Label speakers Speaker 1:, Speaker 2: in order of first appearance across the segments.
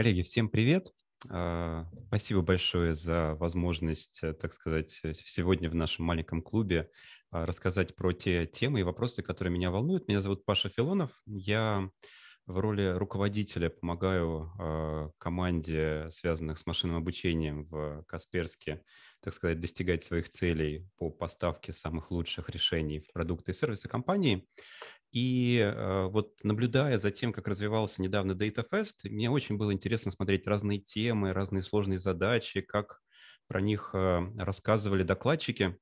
Speaker 1: Коллеги, всем привет. А, спасибо большое за возможность, э, так сказать, э, сегодня в нашем маленьком клубе а, рассказать про те темы и вопросы, которые меня волнуют. Меня зовут Паша Филонов. Я в роли руководителя помогаю а, команде, связанных с машинным обучением в Касперске, так сказать, достигать своих целей по поставке самых лучших решений в продукты и сервисы компании. И э, вот наблюдая за тем, как развивался недавно DataFest, мне очень было интересно смотреть разные темы, разные сложные задачи, как про них э, рассказывали докладчики.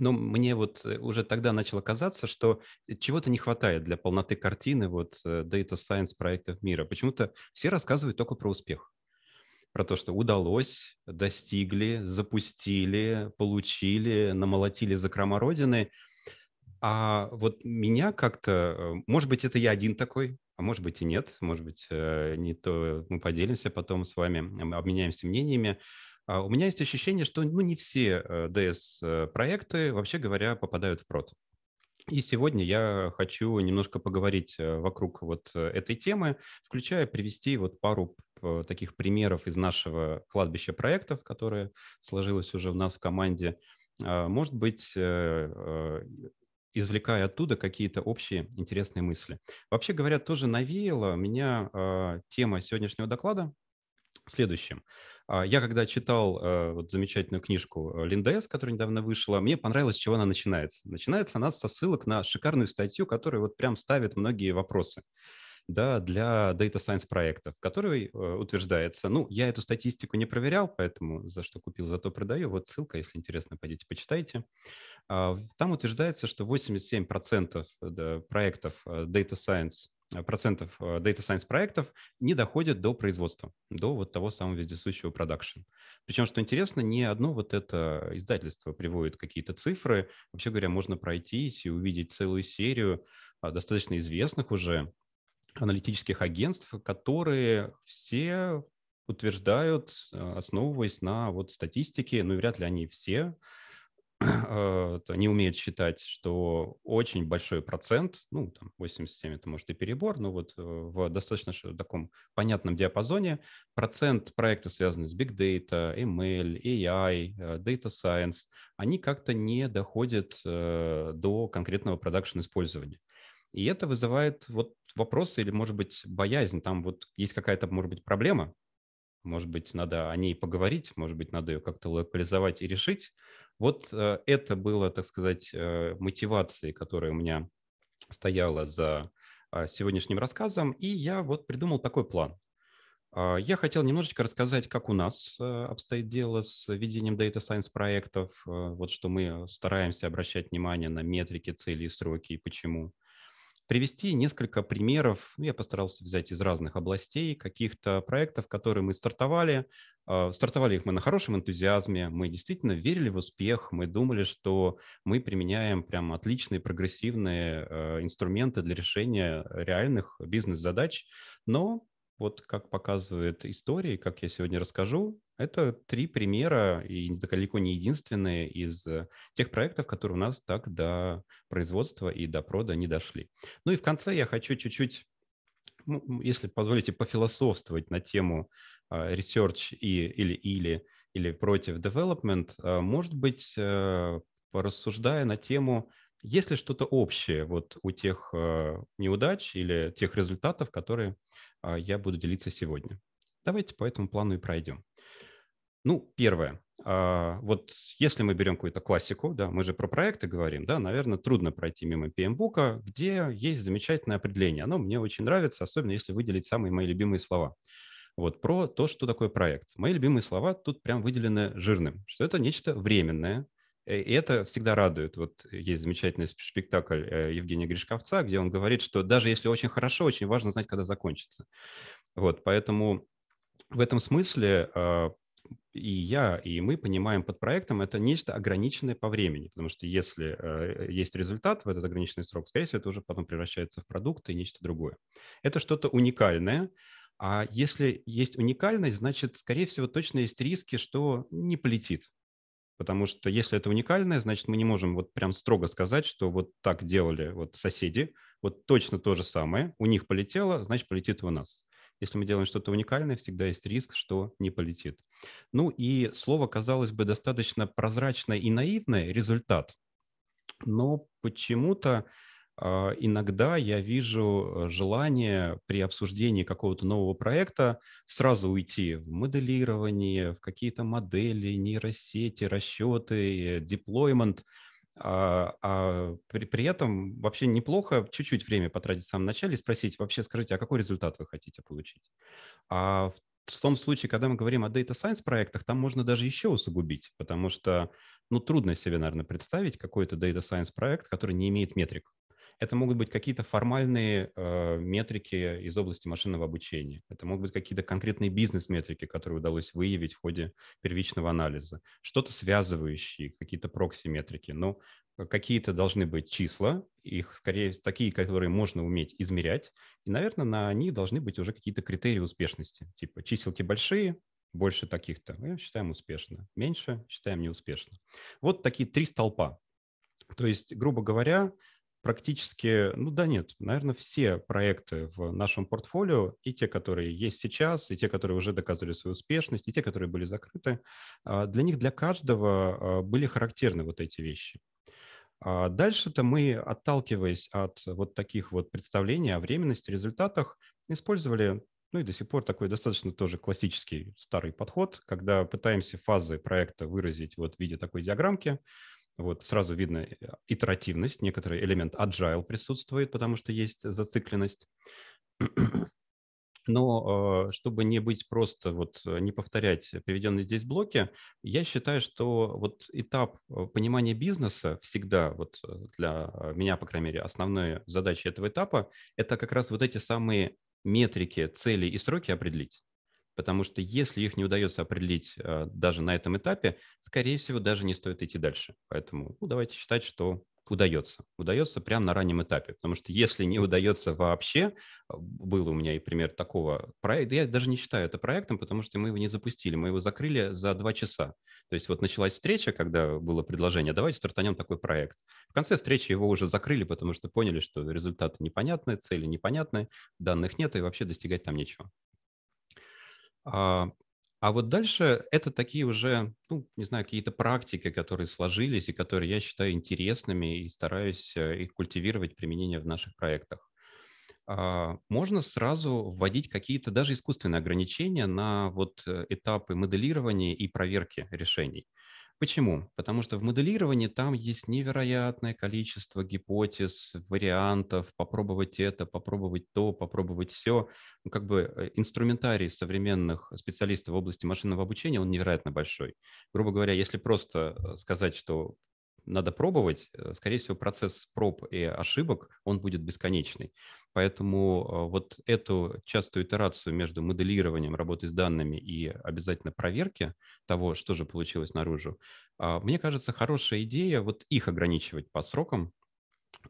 Speaker 1: Но мне вот э, уже тогда начало казаться, что чего-то не хватает для полноты картины вот Data Science проектов мира. Почему-то все рассказывают только про успех про то, что удалось, достигли, запустили, получили, намолотили закрома Родины – а вот меня как-то, э, может быть, это я один такой, а может быть и нет, может быть, э, не то мы поделимся потом с вами, обменяемся мнениями. А у меня есть ощущение, что ну, не все DS-проекты, э, вообще говоря, попадают в прод. И сегодня я хочу немножко поговорить вокруг вот этой темы, включая привести вот пару таких примеров из нашего кладбища проектов, которые сложилось уже у нас в команде. А, может быть, извлекая оттуда какие-то общие интересные мысли. Вообще говоря, тоже навеяла меня э, тема сегодняшнего доклада следующим. А, я когда читал а, вот замечательную книжку э, Линдес, которая недавно вышла, мне понравилось, с чего она начинается. Начинается она со ссылок на шикарную статью, которая вот прям ставит многие вопросы да, для Data Science проектов, который э, утверждается, ну, я эту статистику не проверял, поэтому за что купил, зато продаю, вот ссылка, если интересно, пойдите почитайте. А, там утверждается, что 87% проектов э, Data Science э, процентов э, Data Science проектов не доходят до производства, до вот того самого вездесущего продакшн. Причем, что интересно, не одно вот это издательство приводит какие-то цифры. Вообще говоря, можно пройтись и увидеть целую серию а, достаточно известных уже аналитических агентств, которые все утверждают, основываясь на вот статистике, ну и вряд ли они все, Э, не умеют считать, что очень большой процент, ну, там 87 это может и перебор, но вот э, в достаточно таком понятном диапазоне процент проектов, связанных с Big Data, ML, AI, э, Data Science, они как-то не доходят до конкретного продакшн-использования. И это вызывает вот вопросы или, может быть, боязнь. Там вот есть какая-то, может быть, проблема, может быть, надо о ней поговорить, может быть, надо ее как-то локализовать и решить, вот э, это было, так сказать, э, мотивацией, которая у меня стояла за а, сегодняшним рассказом, и я вот придумал такой план. А, я хотел немножечко рассказать, как у нас э, обстоит дело с ведением Data Science проектов, вот что мы стараемся обращать внимание на метрики, цели и сроки и почему привести несколько примеров. Ну, я постарался взять из разных областей каких-то проектов, которые мы стартовали. А, стартовали их мы на хорошем энтузиазме, мы действительно верили в успех, мы думали, что мы применяем прям отличные прогрессивные э, инструменты для решения реальных бизнес-задач, но вот как показывает история, как я сегодня расскажу, это три примера, и далеко не единственные из э, тех проектов, которые у нас так до производства и до прода не дошли. Ну и в конце я хочу чуть-чуть, ну, если позволите, пофилософствовать на тему а, research и, или, или, или против development, а, может быть, э, порассуждая на тему, есть ли что-то общее вот у тех э, неудач или тех результатов, которые а, я буду делиться сегодня. Давайте по этому плану и пройдем. Ну, первое. А, вот если мы берем какую-то классику, да, мы же про проекты говорим, да, наверное, трудно пройти мимо PMBOK, где есть замечательное определение. Оно мне очень нравится, особенно если выделить самые мои любимые слова. Вот про то, что такое проект. Мои любимые слова тут прям выделены жирным, что это нечто временное, э, и это всегда радует. Вот есть замечательный спектакль э, Евгения Гришковца, где он говорит, что даже если очень хорошо, очень важно знать, когда закончится. Вот, поэтому в этом смысле а, и я, и мы понимаем под проектом, это нечто ограниченное по времени, потому что если э, есть результат в этот ограниченный срок, скорее всего, это уже потом превращается в продукт и нечто другое. Это что-то уникальное, а если есть уникальность, значит, скорее всего, точно есть риски, что не полетит. Потому что если это уникальное, значит, мы не можем вот прям строго сказать, что вот так делали вот соседи, вот точно то же самое, у них полетело, значит, полетит и у нас. Если мы делаем что-то уникальное, всегда есть риск, что не полетит. Ну и слово, казалось бы, достаточно прозрачное и наивное – результат. Но почему-то а, иногда я вижу э, желание при обсуждении какого-то нового проекта сразу уйти в моделирование, в какие-то модели, нейросети, расчеты, деплоймент – а, а при, при этом вообще неплохо чуть-чуть время потратить в самом начале и спросить вообще, скажите, а какой результат вы хотите получить? А в том случае, когда мы говорим о Data Science проектах, там можно даже еще усугубить, потому что, ну, трудно себе, наверное, представить какой-то Data Science проект, который не имеет метрик. Это могут быть какие-то формальные э, метрики из области машинного обучения. Это могут быть какие-то конкретные бизнес-метрики, которые удалось выявить в ходе первичного анализа. Что-то связывающие, какие-то прокси-метрики. Но ну, э, какие-то должны быть числа, их скорее такие, которые можно уметь измерять. И, наверное, на них должны быть уже какие-то критерии успешности. Типа чиселки большие, больше таких-то, мы ну, считаем успешно, меньше считаем неуспешно. Вот такие три столпа. То есть, грубо говоря, практически, ну да нет, наверное, все проекты в нашем портфолио, и те, которые есть сейчас, и те, которые уже доказывали свою успешность, и те, которые были закрыты, а, для них, для каждого а, были характерны вот эти вещи. А дальше-то мы, отталкиваясь от вот таких вот представлений о временности, результатах, использовали ну и до сих пор такой достаточно тоже классический старый подход, когда пытаемся фазы проекта выразить вот в виде такой диаграммки, вот сразу видно э, итеративность, некоторый элемент agile присутствует, потому что есть зацикленность. Но э, чтобы не быть просто, вот э, не повторять приведенные здесь блоки, я считаю, что вот этап понимания бизнеса всегда, вот для меня, по крайней мере, основной задачей этого этапа, это как раз вот эти самые метрики, цели и сроки определить. Потому что если их не удается определить э, даже на этом этапе, скорее всего, даже не стоит идти дальше. Поэтому ну, давайте считать, что удается. Удается прямо на раннем этапе. Потому что если не удается вообще, э, был у меня и пример такого проекта, я даже не считаю это проектом, потому что мы его не запустили, мы его закрыли за два часа. То есть вот началась встреча, когда было предложение, давайте стартанем такой проект. В конце встречи его уже закрыли, потому что поняли, что результаты непонятны, цели непонятны, данных нет, и вообще достигать там нечего. А, а вот дальше это такие уже, ну, не знаю, какие-то практики, которые сложились и которые я считаю интересными и стараюсь э, их культивировать применение в наших проектах. А, можно сразу вводить какие-то даже искусственные ограничения на вот э, этапы моделирования и проверки решений. Почему? Потому что в моделировании там есть невероятное количество гипотез, вариантов, попробовать это, попробовать то, попробовать все. Ну, как бы э, инструментарий современных специалистов в области машинного обучения, он невероятно большой. Грубо говоря, если просто э, сказать, что надо пробовать. Э, скорее всего, процесс проб и ошибок, он будет бесконечный. Поэтому э, вот эту частую итерацию между моделированием работы с данными и обязательно проверки того, что же получилось наружу, а, мне кажется, хорошая идея вот их ограничивать по срокам,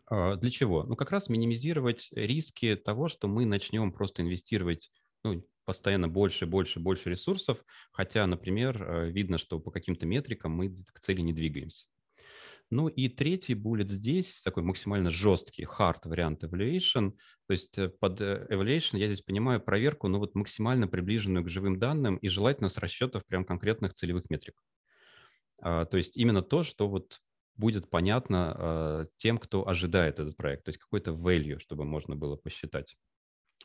Speaker 1: а, для чего? Ну, как раз минимизировать риски того, что мы начнем просто инвестировать ну, постоянно больше, больше, больше ресурсов, хотя, например, э, видно, что по каким-то метрикам мы к цели не двигаемся. Ну и третий будет здесь, такой максимально жесткий, hard вариант evaluation. То есть э, под evaluation э, я здесь понимаю проверку, ну вот максимально приближенную к живым данным и желательно с расчетов прям конкретных целевых метрик. А, то есть именно то, что вот будет понятно а, тем, кто ожидает этот проект. То есть какой-то value, чтобы можно было посчитать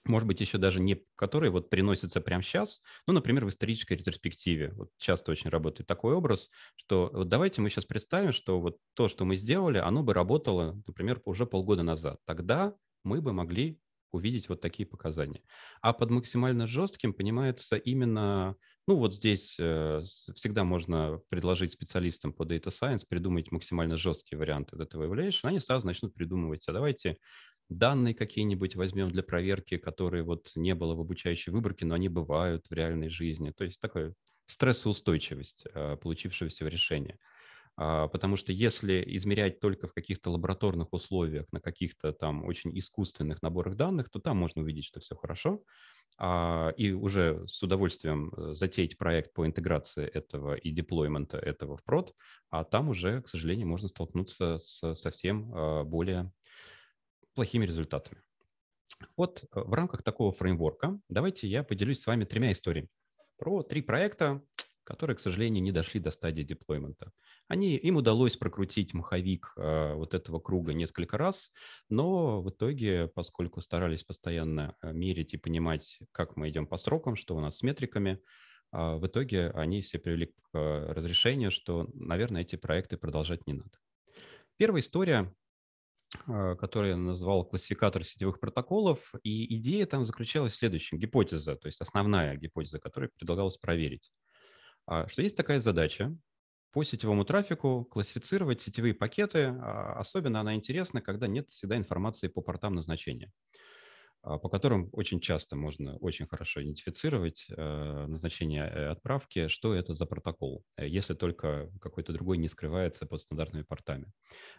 Speaker 1: может быть, еще даже не которые вот приносятся прямо сейчас, ну, например, в исторической ретроспективе. Вот часто очень работает такой образ, что вот давайте мы сейчас представим, что вот то, что мы сделали, оно бы работало, например, уже полгода назад. Тогда мы бы могли увидеть вот такие показания. А под максимально жестким понимается именно, ну вот здесь э, всегда можно предложить специалистам по Data Science придумать максимально жесткий вариант от этого evaluation, они сразу начнут придумывать, а давайте данные какие-нибудь возьмем для проверки, которые вот не было в обучающей выборке, но они бывают в реальной жизни. То есть такая стрессоустойчивость э, получившегося решения. А, потому что если измерять только в каких-то лабораторных условиях, на каких-то там очень искусственных наборах данных, то там можно увидеть, что все хорошо, а, и уже с удовольствием э, затеять проект по интеграции этого и деплоймента этого в прод, а там уже, к сожалению, можно столкнуться с совсем э, более плохими результатами. Вот э, в рамках такого фреймворка давайте я поделюсь с вами тремя историями про три проекта, которые, к сожалению, не дошли до стадии деплоймента. Они, им удалось прокрутить маховик э, вот этого круга несколько раз, но в итоге, поскольку старались постоянно э, мерить и понимать, как мы идем по срокам, что у нас с метриками, э, в итоге они все привели к э, разрешению, что, наверное, эти проекты продолжать не надо. Первая история Э, который я назвал классификатор сетевых протоколов. И идея там заключалась в следующем. Гипотеза, то есть основная гипотеза, которую предлагалось проверить. А, что есть такая задача по сетевому трафику классифицировать сетевые пакеты. А, особенно она интересна, когда нет всегда информации по портам назначения. А, по которым очень часто можно очень хорошо идентифицировать э, назначение э, отправки, что это за протокол, э, если только какой-то другой не скрывается под стандартными портами.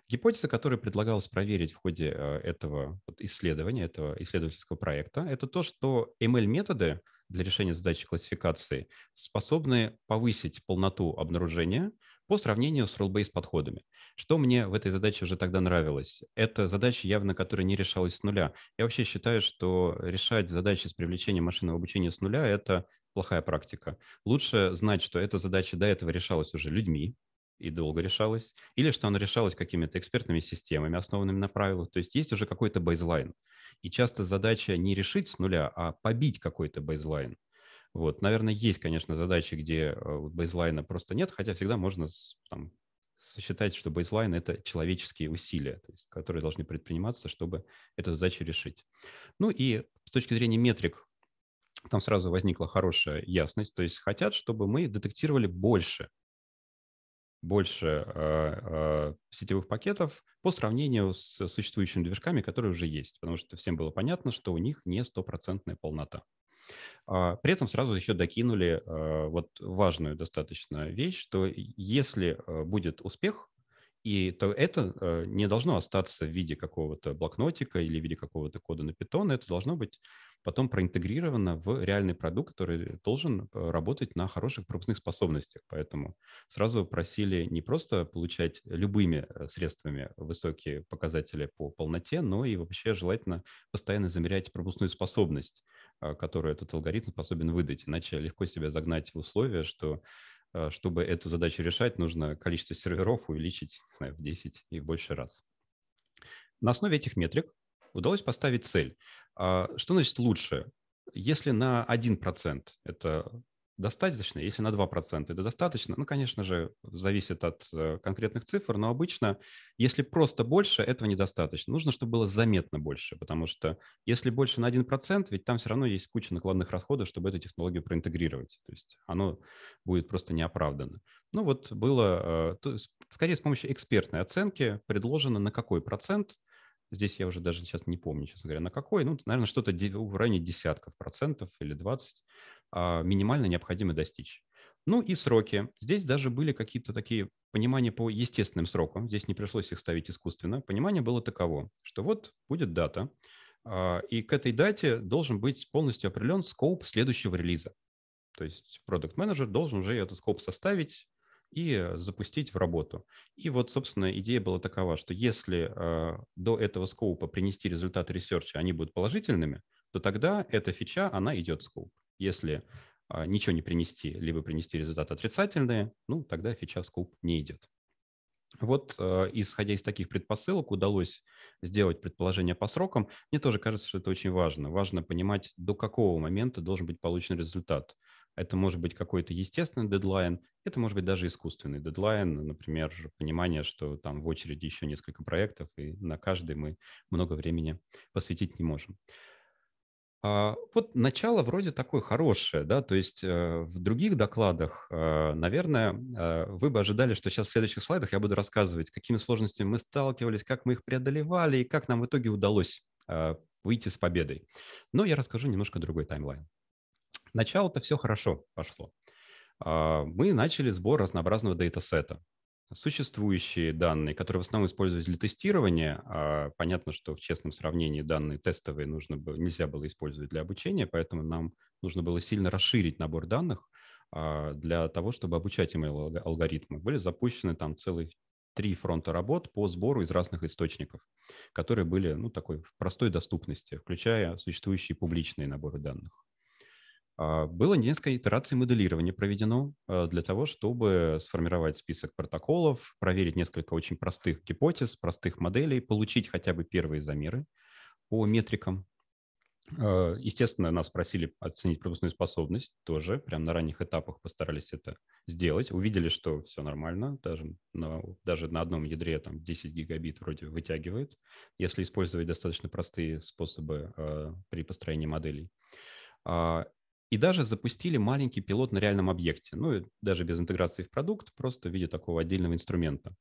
Speaker 1: Гипотеза, которую предлагалось проверить в ходе этого исследования, этого исследовательского проекта, это то, что ML-методы для решения задачи классификации способны повысить полноту обнаружения – по сравнению с rule-based подходами. Что мне в этой задаче уже тогда нравилось? Это задача явно, которая не решалась с нуля. Я вообще считаю, что решать задачи с привлечением машинного обучения с нуля – это плохая практика. Лучше знать, что эта задача до этого решалась уже людьми, и долго решалась, или что она решалась какими-то экспертными системами, основанными на правилах. То есть есть уже какой-то бейзлайн. И часто задача не решить с нуля, а побить какой-то бейзлайн. Вот, наверное, есть, конечно, задачи, где э, бейзлайна просто нет, хотя всегда можно там, считать, что бейзлайн — это человеческие усилия, то есть, которые должны предприниматься, чтобы эту задачу решить. Ну и с точки зрения метрик, там сразу возникла хорошая ясность, то есть хотят, чтобы мы детектировали больше, больше э, э, сетевых пакетов по сравнению с существующими движками, которые уже есть, потому что всем было понятно, что у них не стопроцентная полнота. А, при этом сразу еще докинули а, вот важную достаточно вещь, что если а, будет успех, и то это не должно остаться в виде какого-то блокнотика или в виде какого-то кода на Python, это должно быть потом проинтегрировано в реальный продукт, который должен работать на хороших пропускных способностях. Поэтому сразу просили не просто получать любыми э, средствами высокие показатели по полноте, но и вообще желательно постоянно замерять пропускную способность а, которую этот алгоритм способен выдать. Иначе легко себя загнать в условия, что а, чтобы эту задачу решать, нужно количество серверов увеличить не знаю, в 10 и в больше раз. На основе этих метрик удалось поставить цель. А, что значит лучше? Если на 1% это достаточно, если на 2% это достаточно, ну, конечно же, зависит от э, конкретных цифр, но обычно, если просто больше, этого недостаточно. Нужно, чтобы было заметно больше, потому что если больше на 1%, ведь там все равно есть куча накладных расходов, чтобы эту технологию проинтегрировать. То есть оно будет просто неоправданно. Ну вот было, э, скорее с помощью экспертной оценки предложено, на какой процент Здесь я уже даже сейчас не помню, честно говоря, на какой. Ну, наверное, что-то в районе десятков процентов или 20 а, минимально необходимо достичь. Ну и сроки. Здесь даже были какие-то такие понимания по естественным срокам. Здесь не пришлось их ставить искусственно. Понимание было таково, что вот будет дата, а, и к этой дате должен быть полностью определен скоп следующего релиза. То есть продукт менеджер должен уже этот скоп составить и запустить в работу. И вот, собственно, идея была такова, что если а, до этого скоупа принести результаты ресерча, они будут положительными, то тогда эта фича, она идет в скоуп. Если а, ничего не принести, либо принести результаты отрицательные, ну, тогда фича скуп не идет. Вот, а, исходя из таких предпосылок, удалось сделать предположение по срокам. Мне тоже кажется, что это очень важно. Важно понимать, до какого момента должен быть получен результат. Это может быть какой-то естественный дедлайн, это может быть даже искусственный дедлайн, например, понимание, что там в очереди еще несколько проектов, и на каждый мы много времени посвятить не можем. А, вот начало вроде такое хорошее, да, то есть э, в других докладах, э, наверное, э, вы бы ожидали, что сейчас в следующих слайдах я буду рассказывать, какими сложностями мы сталкивались, как мы их преодолевали и как нам в итоге удалось выйти с победой. Но я расскажу немножко другой таймлайн. Начало-то все хорошо пошло. А, мы начали сбор разнообразного датасета. Существующие данные, которые в основном использовались для тестирования, а понятно, что в честном сравнении данные тестовые нужно было, нельзя было использовать для обучения, поэтому нам нужно было сильно расширить набор данных а, для того, чтобы обучать email алгоритмы. Были запущены там целые три фронта работ по сбору из разных источников, которые были ну, такой в простой доступности, включая существующие публичные наборы данных. А, было несколько итераций моделирования проведено а, для того, чтобы сформировать список протоколов, проверить несколько очень простых гипотез, простых моделей, получить хотя бы первые замеры по метрикам. А, естественно, нас просили оценить пропускную способность тоже, прям на ранних этапах постарались это сделать. Увидели, что все нормально, даже на, даже на одном ядре там 10 гигабит вроде вытягивает, если использовать достаточно простые способы э, при построении моделей. И даже запустили маленький пилот на реальном объекте, ну, и даже без интеграции в продукт, просто в виде такого отдельного инструмента.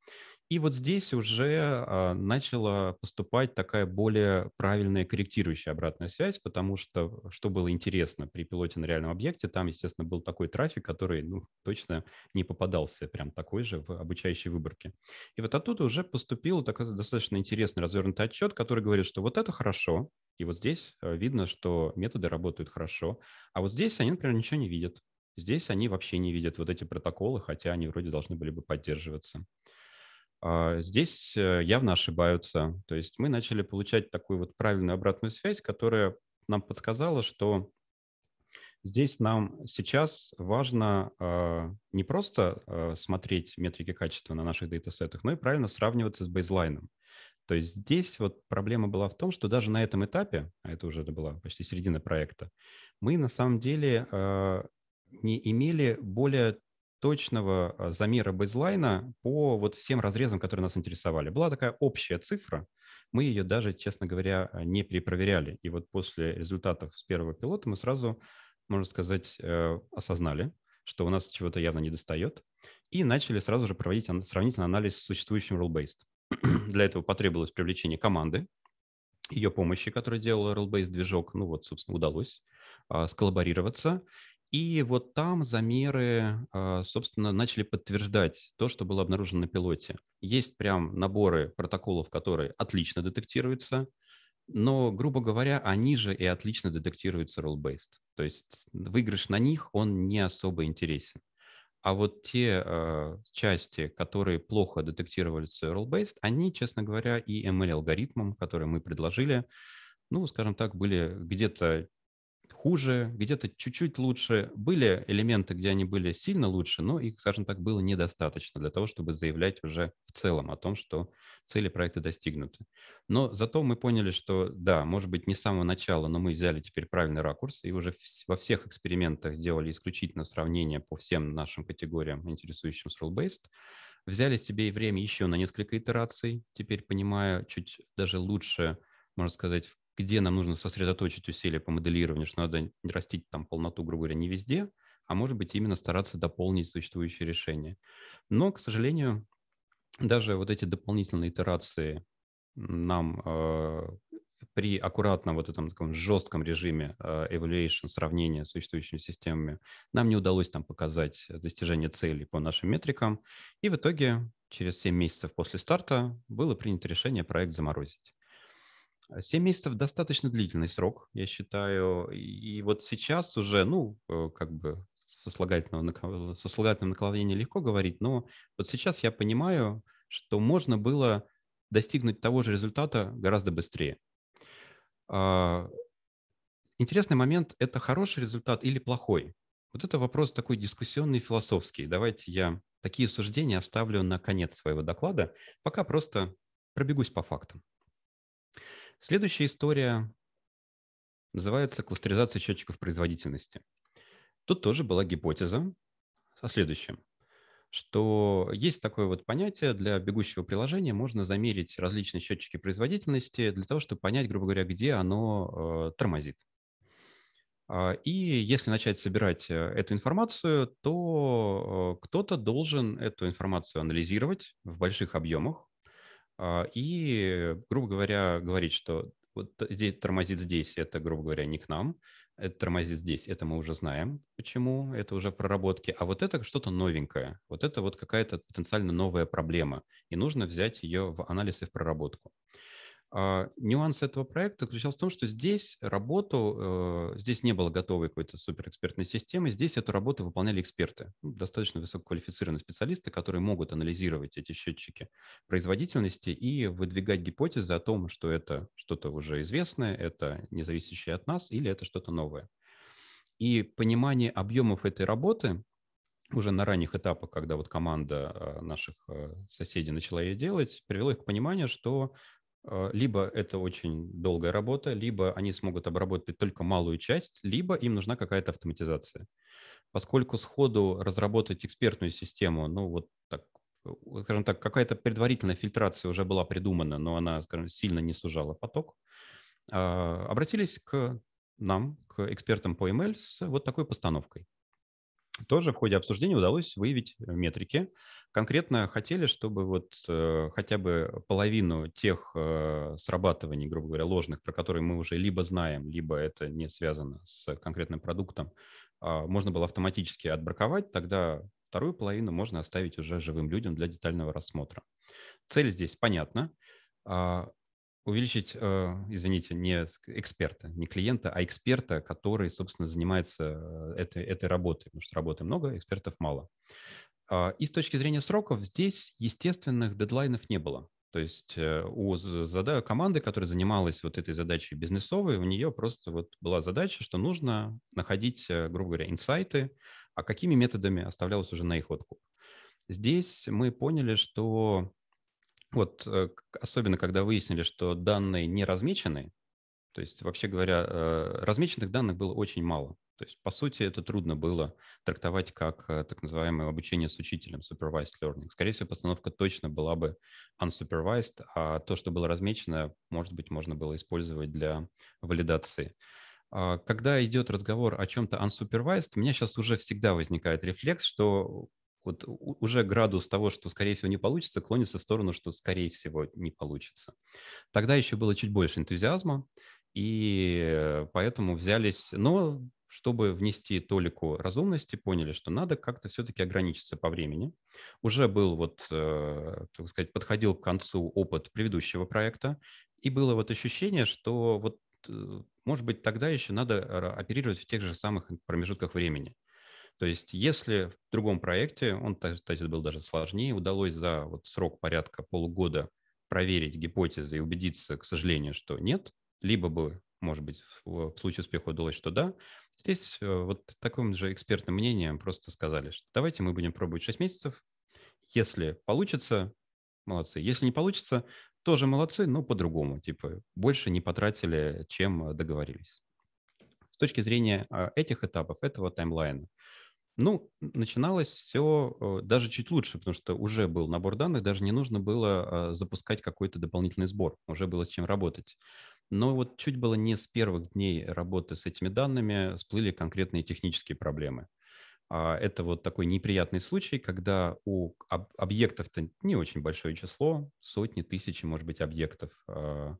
Speaker 1: И вот здесь уже а, начала поступать такая более правильная корректирующая обратная связь, потому что, что было интересно при пилоте на реальном объекте, там, естественно, был такой трафик, который ну, точно не попадался прям такой же в обучающей выборке. И вот оттуда уже поступил такой достаточно интересный развернутый отчет, который говорит, что вот это хорошо, и вот здесь э, видно, что методы работают хорошо, а вот здесь они, например, ничего не видят. Здесь они вообще не видят вот эти протоколы, хотя они вроде должны были бы поддерживаться. А, здесь э, явно ошибаются. То есть мы начали получать такую вот правильную обратную связь, которая нам подсказала, что здесь нам сейчас важно а, не просто а, смотреть метрики качества на наших датасетах, но и правильно сравниваться с бейзлайном. То есть здесь вот проблема была в том, что даже на этом этапе, а это уже это была почти середина проекта, мы на самом деле не имели более точного а, замера бейзлайна по вот всем разрезам, которые нас интересовали. Была такая общая цифра, мы ее даже, честно говоря, а, не перепроверяли. И вот после результатов с первого пилота мы сразу, можно сказать, э, осознали, что у нас чего-то явно не достает, и начали сразу же проводить сравнительный анализ с существующим rule-based. Для этого потребовалось привлечение команды, ее помощи, которая делала role-based движок, ну вот, собственно, удалось а, сколлаборироваться и вот там замеры, а, собственно, начали подтверждать то, что было обнаружено на пилоте. Есть прям наборы протоколов, которые отлично детектируются, но, грубо говоря, они же и отлично детектируются role-based. То есть выигрыш на них, он не особо интересен. А вот те э, части, которые плохо детектировались role-based, они, честно говоря, и ML-алгоритмом, который мы предложили, ну, скажем так, были где-то хуже, где-то чуть-чуть лучше. Были элементы, где они были сильно лучше, но их, скажем так, было недостаточно для того, чтобы заявлять уже в целом о том, что цели проекта достигнуты. Но зато мы поняли, что да, может быть, не с самого начала, но мы взяли теперь правильный ракурс и уже во всех экспериментах делали исключительно сравнение по всем нашим категориям, интересующимся rule-based, взяли себе и время еще на несколько итераций, теперь понимая чуть даже лучше, можно сказать, где нам нужно сосредоточить усилия по моделированию, что надо растить там полноту, грубо говоря, не везде, а может быть именно стараться дополнить существующие решения. Но, к сожалению, даже вот эти дополнительные итерации нам э, при аккуратном вот этом таком жестком режиме э, evaluation, сравнения с существующими системами, нам не удалось там показать достижение целей по нашим метрикам. И в итоге через 7 месяцев после старта было принято решение проект заморозить. 7 месяцев достаточно длительный срок, я считаю. И вот сейчас уже, ну, э, как бы сослагательного, сослагательного наклонения легко говорить, но вот сейчас я понимаю, что можно было достигнуть того же результата гораздо быстрее. А, интересный момент – это хороший результат или плохой? Вот это вопрос такой дискуссионный, философский. Давайте я такие суждения оставлю на конец своего доклада, пока просто пробегусь по фактам. Следующая история называется кластеризация счетчиков производительности. Тут тоже была гипотеза о следующем, что есть такое вот понятие для бегущего приложения, можно замерить различные счетчики производительности для того, чтобы понять, грубо говоря, где оно э, тормозит. А, и если начать собирать э, эту информацию, то э, кто-то должен эту информацию анализировать в больших объемах, а, и, грубо говоря, говорить, что вот здесь тормозит здесь, это, грубо говоря, не к нам, это тормозит здесь, это мы уже знаем, почему, это уже проработки, а вот это что-то новенькое, вот это вот какая-то потенциально новая проблема, и нужно взять ее в анализ и в проработку. А, нюанс этого проекта заключался в том, что здесь работу, э, здесь не было готовой какой-то суперэкспертной системы, здесь эту работу выполняли эксперты, ну, достаточно высококвалифицированные специалисты, которые могут анализировать эти счетчики производительности и выдвигать гипотезы о том, что это что-то уже известное, это не зависящее от нас или это что-то новое. И понимание объемов этой работы уже на ранних этапах, когда вот команда э, наших э, соседей начала ее делать, привело их к пониманию, что Э, либо это очень долгая работа, либо они смогут обработать только малую часть, либо им нужна какая-то автоматизация. Поскольку сходу разработать экспертную систему, ну вот так, э, скажем так, какая-то предварительная фильтрация уже была придумана, но она, скажем, сильно не сужала поток, а, обратились к нам, к экспертам по ML с вот такой постановкой. Тоже в ходе обсуждения удалось выявить метрики, конкретно хотели, чтобы вот э, хотя бы половину тех э, срабатываний, грубо говоря, ложных, про которые мы уже либо знаем, либо это не связано с конкретным продуктом, э, можно было автоматически отбраковать, тогда вторую половину можно оставить уже живым людям для детального рассмотра. Цель здесь понятна. Э, увеличить, э, извините, не эксперта, не клиента, а эксперта, который, собственно, занимается э, этой, этой работой, потому что работы много, экспертов мало. А, и с точки зрения сроков здесь естественных дедлайнов не было. То есть э, у команды, которая занималась вот этой задачей бизнесовой, у нее просто вот была задача, что нужно находить, э, грубо говоря, инсайты, а какими методами оставлялось уже на их откуп. Здесь мы поняли, что вот э, особенно когда выяснили, что данные не размечены, то есть, вообще говоря, размеченных данных было очень мало. То есть, по сути, это трудно было трактовать как э, так называемое обучение с учителем, supervised learning. Скорее всего, постановка точно была бы unsupervised, а то, что было размечено, может быть, можно было использовать для валидации. А когда идет разговор о чем-то unsupervised, у меня сейчас уже всегда возникает рефлекс, что вот уже градус того, что, скорее всего, не получится, клонится в сторону, что, скорее всего, не получится. Тогда еще было чуть больше энтузиазма, и э, поэтому взялись, но чтобы внести толику разумности, поняли, что надо как-то все-таки ограничиться по времени. Уже был вот, э, так сказать, подходил к концу опыт предыдущего проекта, и было вот ощущение, что вот, э, может быть, тогда еще надо э, оперировать в тех же самых промежутках времени. То есть если в другом проекте, он, кстати, был даже сложнее, удалось за вот срок порядка полугода проверить гипотезы и убедиться, к сожалению, что нет, либо бы может быть, в случае успеха удалось, что да. Здесь э, вот таким же экспертным мнением просто сказали, что давайте мы будем пробовать 6 месяцев. Если получится, молодцы. Если не получится, тоже молодцы, но по-другому. Типа больше не потратили, чем договорились. С точки зрения а, этих этапов, этого таймлайна, ну, начиналось все э, даже чуть лучше, потому что уже был набор данных, даже не нужно было а, запускать какой-то дополнительный сбор, уже было с чем работать. Но вот чуть было не с первых дней работы с этими данными всплыли конкретные технические проблемы. А, это вот такой неприятный случай, когда у объектов-то не очень большое число, сотни, тысячи, может быть, объектов. А,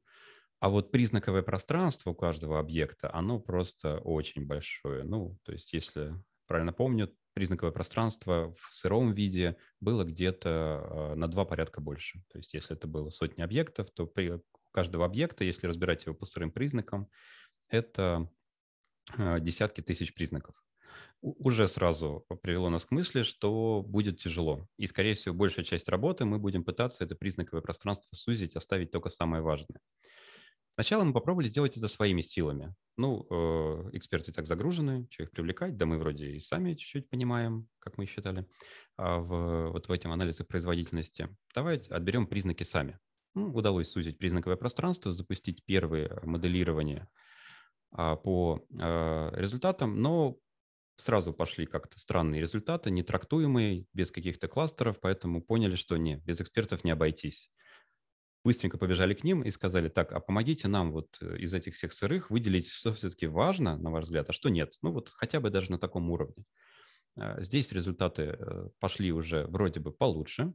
Speaker 1: а вот признаковое пространство у каждого объекта, оно просто очень большое. Ну, то есть, если правильно помню, признаковое пространство в сыром виде было где-то а, на два порядка больше. То есть если это было сотни объектов, то каждого объекта, если разбирать его по сырым признакам, это а, десятки тысяч признаков. Уже сразу привело нас к мысли, что будет тяжело. И, скорее всего, большая часть работы мы будем пытаться это признаковое пространство сузить, оставить только самое важное. Сначала мы попробовали сделать это своими силами. Ну, э, эксперты так загружены, что их привлекать, да мы вроде и сами чуть-чуть понимаем, как мы считали, а, в, вот в этом анализе производительности. Давайте отберем признаки сами ну, удалось сузить признаковое пространство, запустить первые моделирования а, по а, результатам, но сразу пошли как-то странные результаты, нетрактуемые, без каких-то кластеров, поэтому поняли, что не, без экспертов не обойтись. Быстренько побежали к ним и сказали, так, а помогите нам вот э, из этих всех сырых выделить, что все-таки важно, на ваш взгляд, а что нет. Ну вот хотя бы даже на таком уровне. А, здесь результаты э, пошли уже вроде бы получше,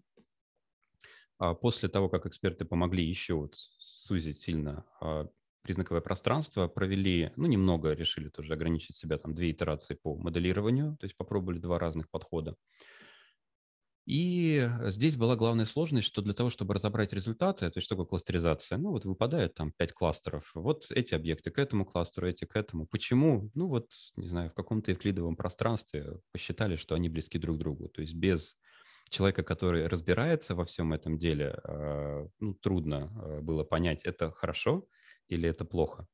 Speaker 1: а после того, как эксперты помогли еще вот сузить сильно а, признаковое пространство, провели, ну, немного решили тоже ограничить себя, там, две итерации по моделированию, то есть попробовали два разных подхода. И здесь была главная сложность, что для того, чтобы разобрать результаты, то есть что такое кластеризация, ну вот выпадает там пять кластеров, вот эти объекты к этому кластеру, эти к этому. Почему? Ну вот, не знаю, в каком-то эвклидовом пространстве посчитали, что они близки друг к другу. То есть без человека, который разбирается во всем этом деле, а, ну, трудно а, было понять, это хорошо или это плохо.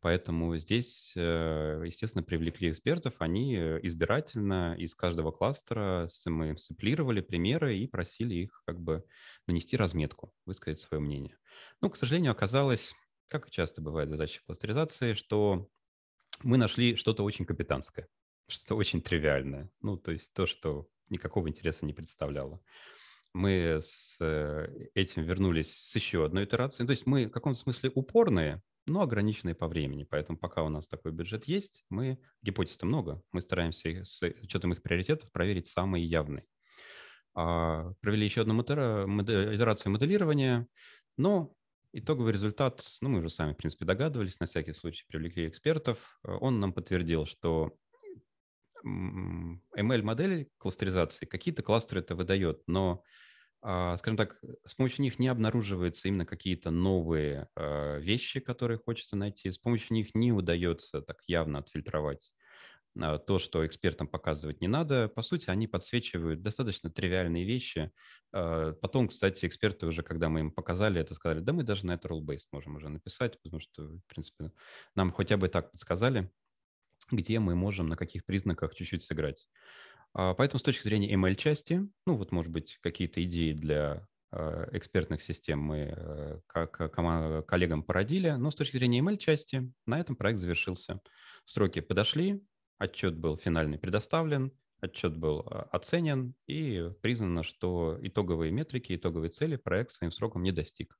Speaker 1: Поэтому здесь, э, естественно, привлекли экспертов, они э, избирательно из каждого кластера мы сэмплировали примеры и просили их как бы нанести разметку, высказать свое мнение. Ну, к сожалению, оказалось, как часто бывает задача кластеризации, что мы нашли что-то очень капитанское, что-то очень тривиальное. Ну, то есть то, что никакого интереса не представляло. Мы с э, этим вернулись с еще одной итерацией. То есть мы в каком-то смысле упорные, но ограниченные по времени. Поэтому пока у нас такой бюджет есть, мы гипотез много, мы стараемся их, с учетом их приоритетов проверить самые явные. А, провели еще одну модера, модер, итерацию моделирования, но итоговый результат, ну мы уже сами, в принципе, догадывались, на всякий случай привлекли экспертов, э, он нам подтвердил, что ml модели кластеризации, какие-то кластеры это выдает, но, а, скажем так, с помощью них не обнаруживаются именно какие-то новые а, вещи, которые хочется найти, с помощью них не удается так явно отфильтровать а, то, что экспертам показывать не надо, по сути, они подсвечивают достаточно тривиальные вещи. Потом, кстати, эксперты уже, когда мы им показали это, сказали, да мы даже на это rule-based можем уже написать, потому что, в принципе, нам хотя бы так подсказали где мы можем на каких признаках чуть-чуть сыграть. А, поэтому с точки зрения ML-части, ну вот, может быть, какие-то идеи для а, экспертных систем мы э, как коллегам породили, но с точки зрения ML-части на этом проект завершился. Сроки подошли, отчет был финальный предоставлен, отчет был а, оценен и признано, что итоговые метрики, итоговые цели проект своим сроком не достиг.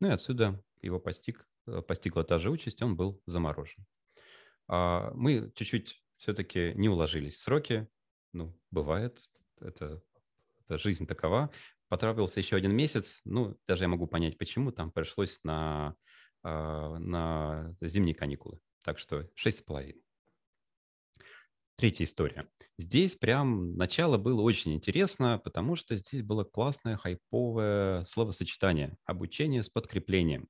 Speaker 1: Ну и отсюда его постиг, э, постигла та же участь, он был заморожен. А, мы чуть-чуть все-таки не уложились в сроки. Ну, бывает, это, это жизнь такова. Потрапился еще один месяц. Ну, даже я могу понять, почему. Там пришлось на, а, на зимние каникулы. Так что шесть с половиной. Третья история. Здесь прям начало было очень интересно, потому что здесь было классное хайповое словосочетание «обучение с подкреплением».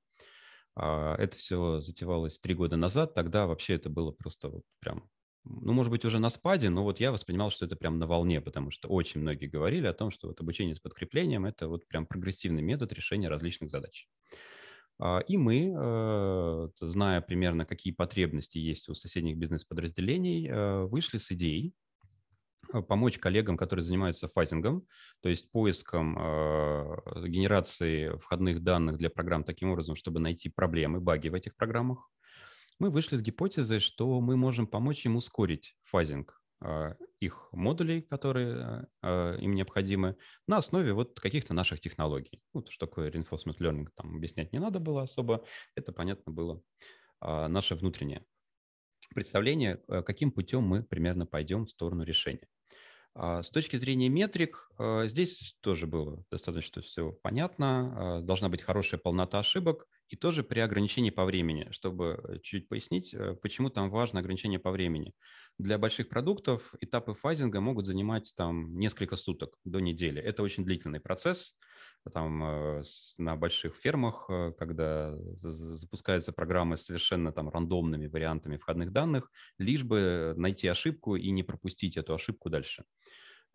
Speaker 1: А, это все затевалось три года назад, тогда вообще это было просто вот прям ну, может быть, уже на спаде, но вот я воспринимал, что это прям на волне, потому что очень многие говорили о том, что вот обучение с подкреплением – это вот прям прогрессивный метод решения различных задач. А, и мы, э, зная примерно, какие потребности есть у соседних бизнес-подразделений, э, вышли с идеей Э, помочь коллегам, которые занимаются фазингом, то есть поиском э, генерации входных данных для программ таким образом, чтобы найти проблемы, баги в этих программах, мы вышли с гипотезой, что мы можем помочь им ускорить фазинг э, их модулей, которые э, им необходимы, на основе вот каких-то наших технологий. Вот ну, что такое reinforcement learning, там объяснять не надо было особо, это понятно было э, наше внутреннее представление, э, каким путем мы примерно пойдем в сторону решения. А, с точки зрения метрик, э, здесь тоже было достаточно все понятно. Э, должна быть хорошая полнота ошибок и тоже при ограничении по времени, чтобы чуть пояснить, почему там важно ограничение по времени. Для больших продуктов этапы фазинга могут занимать там несколько суток до недели. Это очень длительный процесс, там э, на больших фермах, э, когда запускаются программы с совершенно там рандомными вариантами входных данных, лишь бы э, найти ошибку и не пропустить эту ошибку дальше.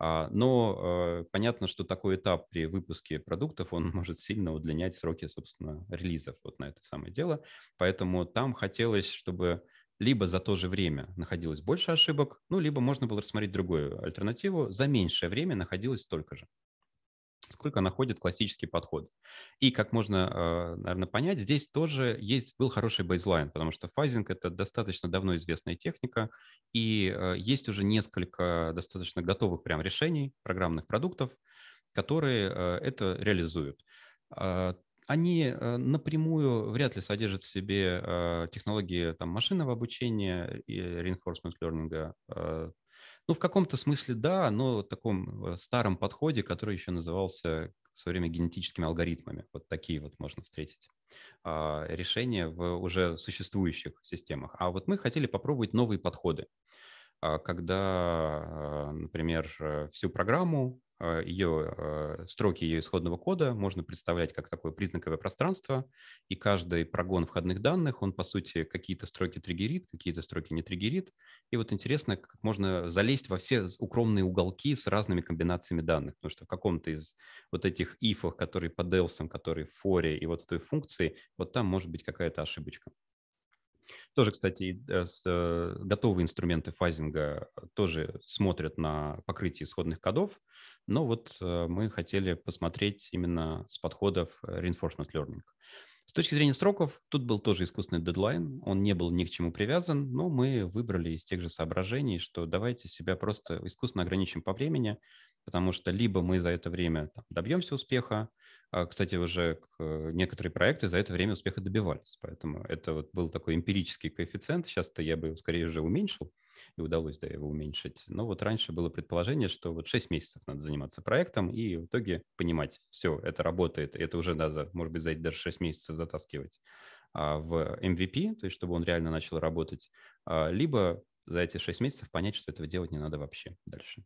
Speaker 1: А, но понятно, что такой этап при выпуске продуктов, он может сильно удлинять сроки, собственно, релизов вот на это самое дело. Поэтому там хотелось, чтобы либо за то же время находилось больше ошибок, ну, либо можно было рассмотреть другую альтернативу, за меньшее время находилось столько же сколько находят классический подход. И, как можно, э, наверное, понять, здесь тоже есть, был хороший бейзлайн, потому что фазинг – это достаточно давно известная техника, и э, есть уже несколько достаточно готовых прям решений, программных продуктов, которые э, это реализуют. А, они напрямую вряд ли содержат в себе технологии там, машинного обучения и reinforcement learning, ну, в каком-то смысле да, но в таком э, старом подходе, который еще назывался в свое время генетическими алгоритмами. Вот такие вот можно встретить а, решения в уже существующих системах. А вот мы хотели попробовать новые подходы, а, когда, э, например, э, всю программу Э, ее э, строки ее исходного кода можно представлять как такое признаковое пространство, и каждый прогон входных данных, он, по сути, какие-то строки триггерит, какие-то строки не триггерит. И вот интересно, как можно залезть во все укромные уголки с разными комбинациями данных, потому что в каком-то из вот этих ифов, которые под else, которые в форе и вот в той функции, вот там может быть какая-то ошибочка. Тоже, кстати, э, э, готовые инструменты фазинга э, тоже смотрят на покрытие исходных кодов, но вот мы хотели посмотреть именно с подходов reinforcement learning. С точки зрения сроков, тут был тоже искусственный дедлайн, он не был ни к чему привязан, но мы выбрали из тех же соображений, что давайте себя просто искусственно ограничим по времени, потому что либо мы за это время там, добьемся успеха, а, кстати, уже э, некоторые проекты за это время успеха добивались, поэтому это вот был такой эмпирический коэффициент. Сейчас-то я бы его скорее уже уменьшил, и удалось да, его уменьшить. Но вот раньше было предположение, что вот 6 месяцев надо заниматься проектом, и в итоге понимать, все, это работает, это уже надо, может быть, за эти даже 6 месяцев затаскивать а, в MVP, то есть чтобы он реально начал работать, а, либо за эти 6 месяцев понять, что этого делать не надо вообще дальше.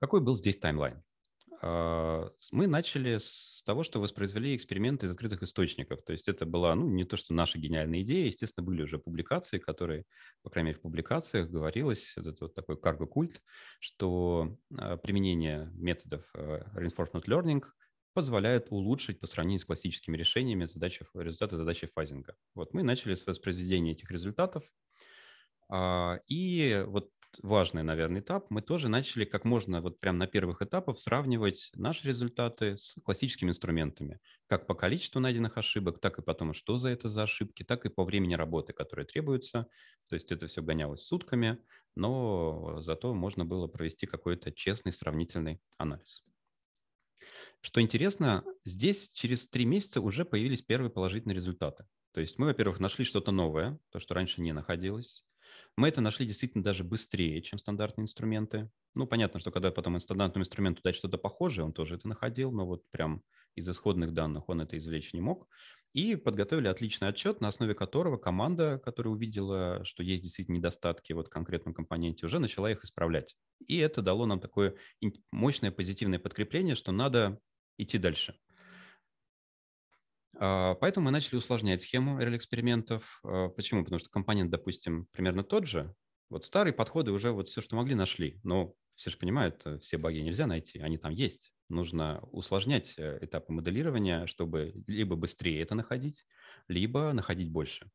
Speaker 1: Какой был здесь таймлайн? А, мы начали с того, что воспроизвели эксперименты из открытых источников. То есть это была ну, не то, что наша гениальная идея. Естественно, были уже публикации, которые, по крайней мере, в публикациях говорилось, это вот такой карго-культ, что а, применение методов э, reinforcement learning позволяет улучшить по сравнению с классическими решениями задачи, результаты задачи фазинга. Вот мы начали с воспроизведения этих результатов, а, и вот важный, наверное, этап, мы тоже начали как можно вот прямо на первых этапах сравнивать наши результаты с классическими инструментами, как по количеству найденных ошибок, так и потом, что за это за ошибки, так и по времени работы, которая требуется. То есть это все гонялось сутками, но зато можно было провести какой-то честный сравнительный анализ. Что интересно, здесь через три месяца уже появились первые положительные результаты. То есть мы, во-первых, нашли что-то новое, то, что раньше не находилось. Мы это нашли действительно даже быстрее, чем стандартные инструменты. Ну, понятно, что когда потом стандартному инструменту дать что-то похожее, он тоже это находил, но вот прям из исходных данных он это извлечь не мог. И подготовили отличный отчет, на основе которого команда, которая увидела, что есть действительно недостатки вот в конкретном компоненте, уже начала их исправлять. И это дало нам такое мощное позитивное подкрепление, что надо идти дальше. А, поэтому мы начали усложнять схему рель-экспериментов. А, почему? Потому что компонент, допустим, примерно тот же. Вот старые подходы уже вот все, что могли, нашли. Но все же понимают, э, все баги нельзя найти, они там есть. Нужно усложнять э, этапы моделирования, чтобы либо быстрее это находить, либо находить больше.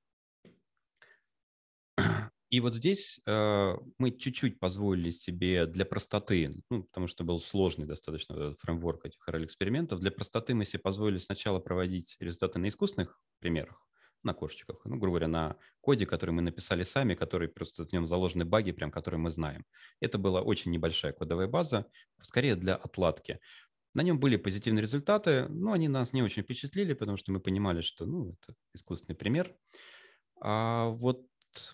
Speaker 1: И вот здесь э, мы чуть-чуть позволили себе для простоты, ну, потому что был сложный достаточно этот фреймворк этих RL-экспериментов, для простоты мы себе позволили сначала проводить результаты на искусственных примерах, на кошечках, ну, грубо говоря, на коде, который мы написали сами, который просто в нем заложены баги, прям которые мы знаем. Это была очень небольшая кодовая база, скорее для отладки. На нем были позитивные результаты, но они нас не очень впечатлили, потому что мы понимали, что ну, это искусственный пример. А вот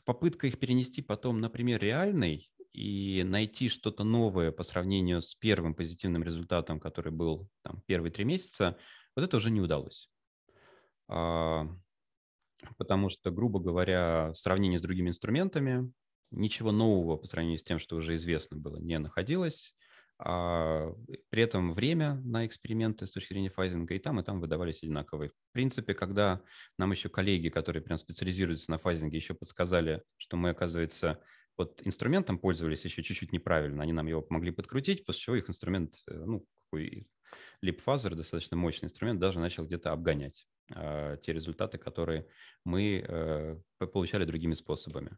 Speaker 1: попытка их перенести потом, например, реальный и найти что-то новое по сравнению с первым позитивным результатом, который был там, первые три месяца, вот это уже не удалось. А, потому что, грубо говоря, в сравнении с другими инструментами ничего нового по сравнению с тем, что уже известно было, не находилось а при этом время на эксперименты с точки зрения файзинга и там, и там выдавались одинаковые. В принципе, когда нам еще коллеги, которые прям специализируются на файзинге, еще подсказали, что мы, оказывается, вот инструментом пользовались еще чуть-чуть неправильно, они нам его могли подкрутить, после чего их инструмент, э, ну, какой липфазер, достаточно мощный инструмент, даже начал где-то обгонять э, те результаты, которые мы э, получали другими способами.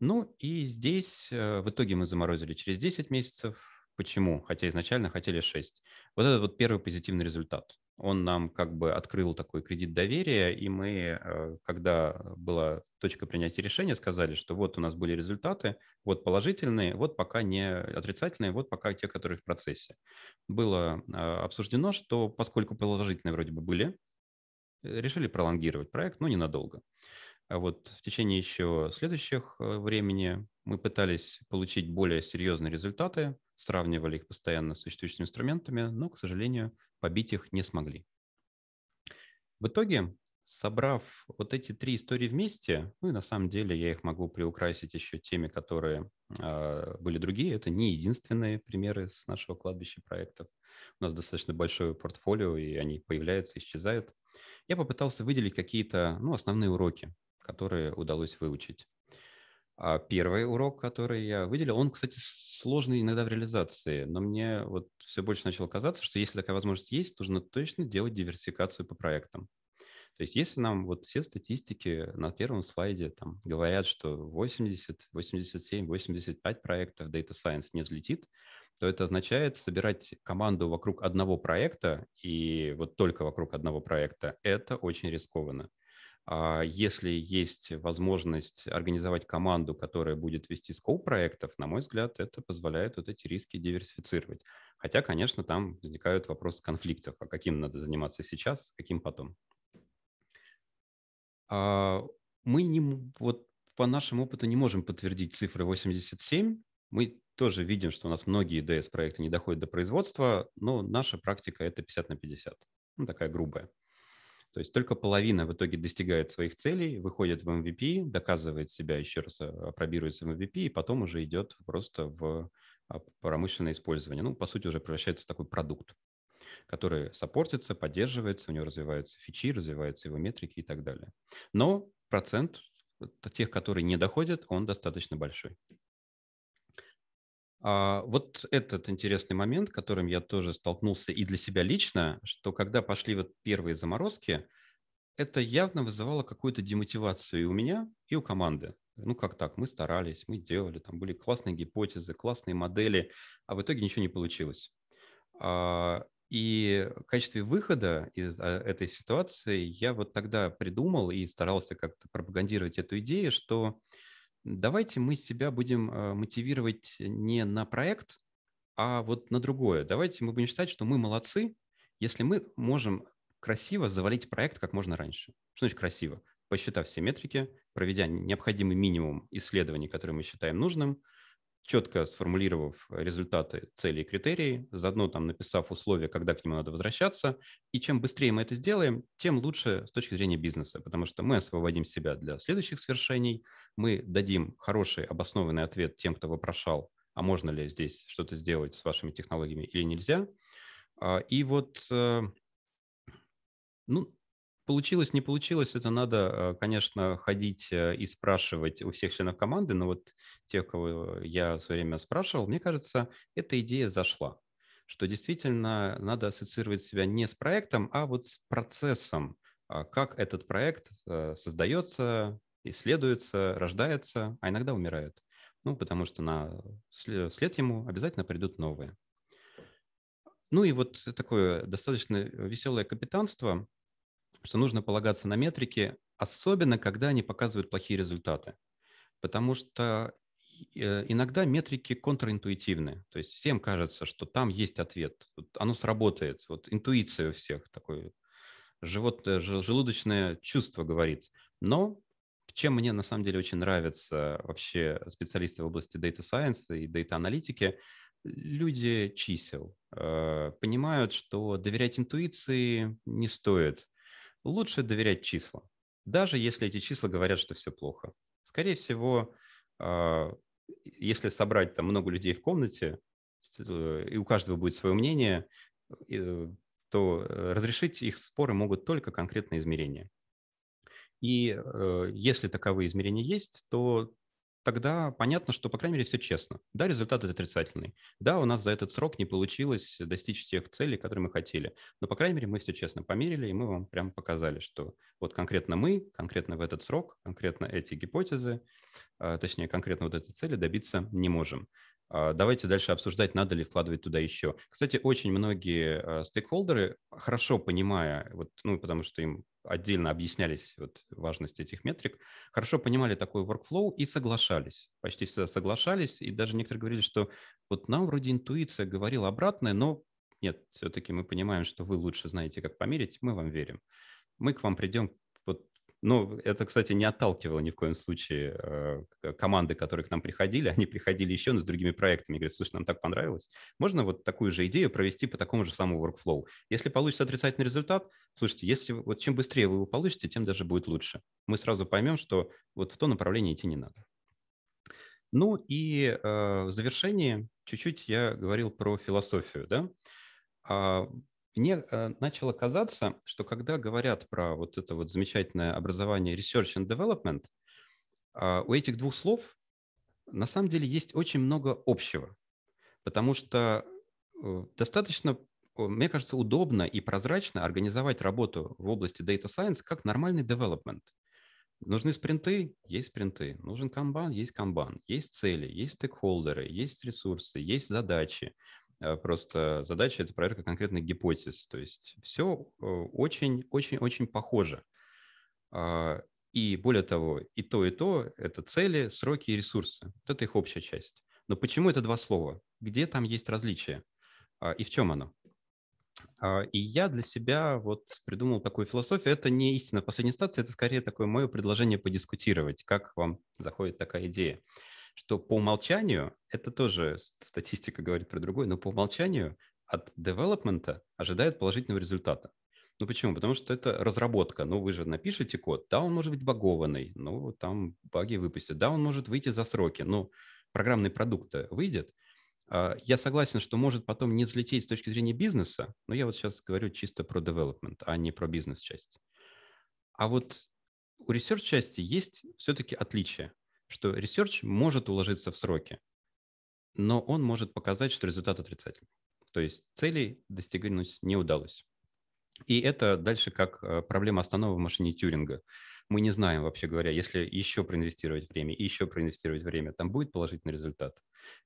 Speaker 1: Ну и здесь э, в итоге мы заморозили через 10 месяцев, Почему? Хотя изначально хотели 6. Вот этот вот первый позитивный результат. Он нам как бы открыл такой кредит доверия, и мы, э, когда была точка принятия решения, сказали, что вот у нас были результаты, вот положительные, вот пока не отрицательные, вот пока те, которые в процессе. Было э, обсуждено, что поскольку положительные вроде бы были, э, решили пролонгировать проект, но ненадолго. А вот в течение еще следующих времени мы пытались получить более серьезные результаты, сравнивали их постоянно с существующими инструментами, но, к сожалению, побить их не смогли. В итоге, собрав вот эти три истории вместе, ну и на самом деле я их могу приукрасить еще теми, которые э, были другие, это не единственные примеры с нашего кладбища проектов. У нас достаточно большое портфолио, и они появляются, исчезают. Я попытался выделить какие-то ну, основные уроки, которые удалось выучить а первый урок, который я выделил, он, кстати, сложный иногда в реализации, но мне вот все больше начало казаться, что если такая возможность есть, нужно точно делать диверсификацию по проектам. То есть если нам вот все статистики на первом слайде там говорят, что 80, 87, 85 проектов Data Science не взлетит, то это означает собирать команду вокруг одного проекта и вот только вокруг одного проекта. Это очень рискованно. А, если есть возможность организовать команду, которая будет вести скоп проектов, на мой взгляд, это позволяет вот эти риски диверсифицировать. Хотя, конечно, там возникают вопросы конфликтов, а каким надо заниматься сейчас, каким потом. А, мы не, вот по нашему опыту не можем подтвердить цифры 87. Мы тоже видим, что у нас многие DS проекты не доходят до производства, но наша практика это 50 на 50, ну, такая грубая. То есть только половина в итоге достигает своих целей, выходит в MVP, доказывает себя, еще раз опробируется э, в MVP, и потом уже идет просто в а, промышленное использование. Ну, по сути, уже превращается в такой продукт, который саппортится, поддерживается, у него развиваются фичи, развиваются его метрики и так далее. Но процент э, тех, которые не доходят, он достаточно большой. А, вот этот интересный момент, которым я тоже столкнулся и для себя лично, что когда пошли вот первые заморозки, это явно вызывало какую-то демотивацию и у меня, и у команды. Ну как так, мы старались, мы делали, там были классные гипотезы, классные модели, а в итоге ничего не получилось. А, и в качестве выхода из а, этой ситуации я вот тогда придумал и старался как-то пропагандировать эту идею, что давайте мы себя будем э, мотивировать не на проект, а вот на другое. Давайте мы будем считать, что мы молодцы, если мы можем красиво завалить проект как можно раньше. Что значит красиво? Посчитав все метрики, проведя необходимый минимум исследований, которые мы считаем нужным, четко сформулировав результаты, цели и критерии, заодно там написав условия, когда к нему надо возвращаться. И чем быстрее мы это сделаем, тем лучше с точки зрения бизнеса, потому что мы освободим себя для следующих свершений, мы дадим хороший обоснованный ответ тем, кто вопрошал, а можно ли здесь что-то сделать с вашими технологиями или нельзя. А, и вот э, ну, Получилось, не получилось, это надо, э, конечно, ходить э, и спрашивать у всех членов команды, но вот тех, кого я все время спрашивал, мне кажется, эта идея зашла, что действительно надо ассоциировать себя не с проектом, а вот с процессом, а как этот проект э, создается, исследуется, рождается, а иногда умирает. Ну, потому что на след ему обязательно придут новые. Ну и вот такое достаточно веселое капитанство – что нужно полагаться на метрики, особенно когда они показывают плохие результаты. Потому что э, иногда метрики контринтуитивны. То есть всем кажется, что там есть ответ. Вот оно сработает. Вот интуиция у всех такое. Живот, э, желудочное чувство говорит. Но чем мне на самом деле очень нравятся вообще специалисты в области Data Science и Data аналитики, люди чисел. Э, понимают, что доверять интуиции не стоит лучше доверять числам, даже если эти числа говорят, что все плохо. Скорее всего, а, если собрать там много людей в комнате, э, и у каждого будет свое мнение, э, то э, разрешить их споры могут только конкретные измерения. И если таковые измерения есть, то тогда понятно, что, по крайней мере, все честно. Да, результат отрицательный. Да, у нас за этот срок не получилось достичь всех целей, которые мы хотели. Но, по крайней мере, мы все честно померили, и мы вам прямо показали, что вот конкретно мы, конкретно в этот срок, конкретно эти гипотезы, а, точнее, конкретно вот эти цели добиться не можем. А, давайте дальше обсуждать, надо ли вкладывать туда еще. Кстати, очень многие а, стейкхолдеры, хорошо понимая, вот, ну, потому что им отдельно объяснялись вот важность этих метрик, хорошо понимали такой workflow и соглашались. Почти всегда соглашались, и даже некоторые говорили, что вот нам вроде интуиция говорила обратное, но нет, все-таки мы понимаем, что вы лучше знаете, как померить, мы вам верим. Мы к вам придем ну, это, кстати, не отталкивало ни в коем случае э, э, команды, которые к нам приходили. Они приходили еще, но с другими проектами. Говорят, слушай, нам так понравилось. Можно вот такую же идею провести по такому же самому workflow? Если получится отрицательный результат, слушайте, если вот чем быстрее вы его получите, тем даже будет лучше. Мы сразу поймем, что вот в то направление идти не надо. Ну и э, в завершении чуть-чуть я говорил про философию, да. А мне э, начало казаться, что когда говорят про вот это вот замечательное образование research and development, а, у этих двух слов на самом деле есть очень много общего, потому что э, достаточно, мне кажется, удобно и прозрачно организовать работу в области Data Science как нормальный development. Нужны спринты? Есть спринты. Нужен камбан? Есть камбан. Есть цели, есть стейкхолдеры, есть ресурсы, есть задачи, Э, просто задача – это проверка конкретных гипотез. То есть все э, очень-очень-очень похоже. А, и более того, и то, и то – это цели, сроки и ресурсы. Вот это их общая часть. Но почему это два слова? Где там есть различие? А, и в чем оно? А, и я для себя вот придумал такую философию. Это не истина последней станции, это скорее такое мое предложение подискутировать, как вам заходит такая идея что по умолчанию, это тоже статистика говорит про другое, но по умолчанию от девелопмента ожидают положительного результата. Ну почему? Потому что это разработка. Ну вы же напишите код. Да, он может быть багованный, ну там баги выпустят. Да, он может выйти за сроки. Но ну программный продукт выйдет. А, я согласен, что может потом не взлететь с точки зрения бизнеса, но я вот сейчас говорю чисто про development, а не про бизнес-часть. А вот у research части есть все-таки отличие что ресерч может уложиться в сроки, но он может показать, что результат отрицательный. То есть целей достигнуть не удалось. И это дальше как э, проблема останова в машине Тюринга. Мы не знаем, вообще говоря, если еще проинвестировать время и еще проинвестировать время, там будет положительный результат.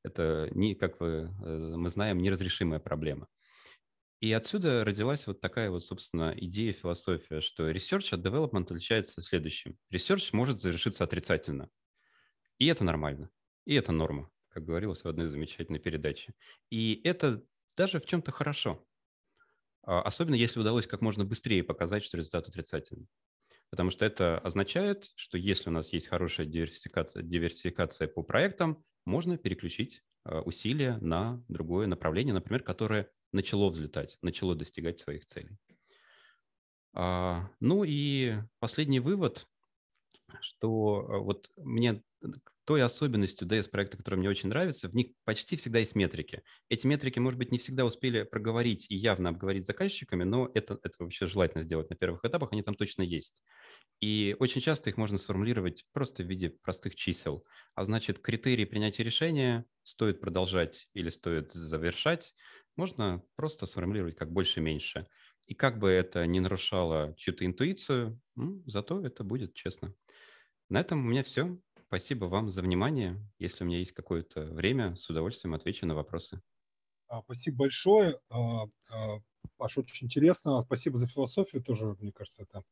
Speaker 1: Это, не, как вы, э, мы знаем, неразрешимая проблема. И отсюда родилась вот такая вот, собственно, идея, философия, что research от development отличается следующим. Research может завершиться отрицательно. И это нормально. И это норма, как говорилось в одной замечательной передаче. И это даже в чем-то хорошо. А, особенно если удалось как можно быстрее показать, что результат отрицательный. Потому что это означает, что если у нас есть хорошая диверсификация, диверсификация по проектам, можно переключить а, усилия на другое направление, например, которое начало взлетать, начало достигать своих целей. А, ну и последний вывод, что вот мне той особенностью DS-проекта, который мне очень нравится, в них почти всегда есть метрики. Эти метрики, может быть, не всегда успели проговорить и явно обговорить с заказчиками, но это, это вообще желательно сделать на первых этапах, они там точно есть. И очень часто их можно сформулировать просто в виде простых чисел. А значит, критерии принятия решения стоит продолжать или стоит завершать, можно просто сформулировать как больше-меньше. И как бы это не нарушало чью-то интуицию, ну, зато это будет честно. На этом у меня все. Спасибо вам за внимание. Если у меня есть какое-то время, с удовольствием отвечу на вопросы.
Speaker 2: А, спасибо большое. А, а, Паш, очень интересно. Спасибо за философию тоже, мне кажется, это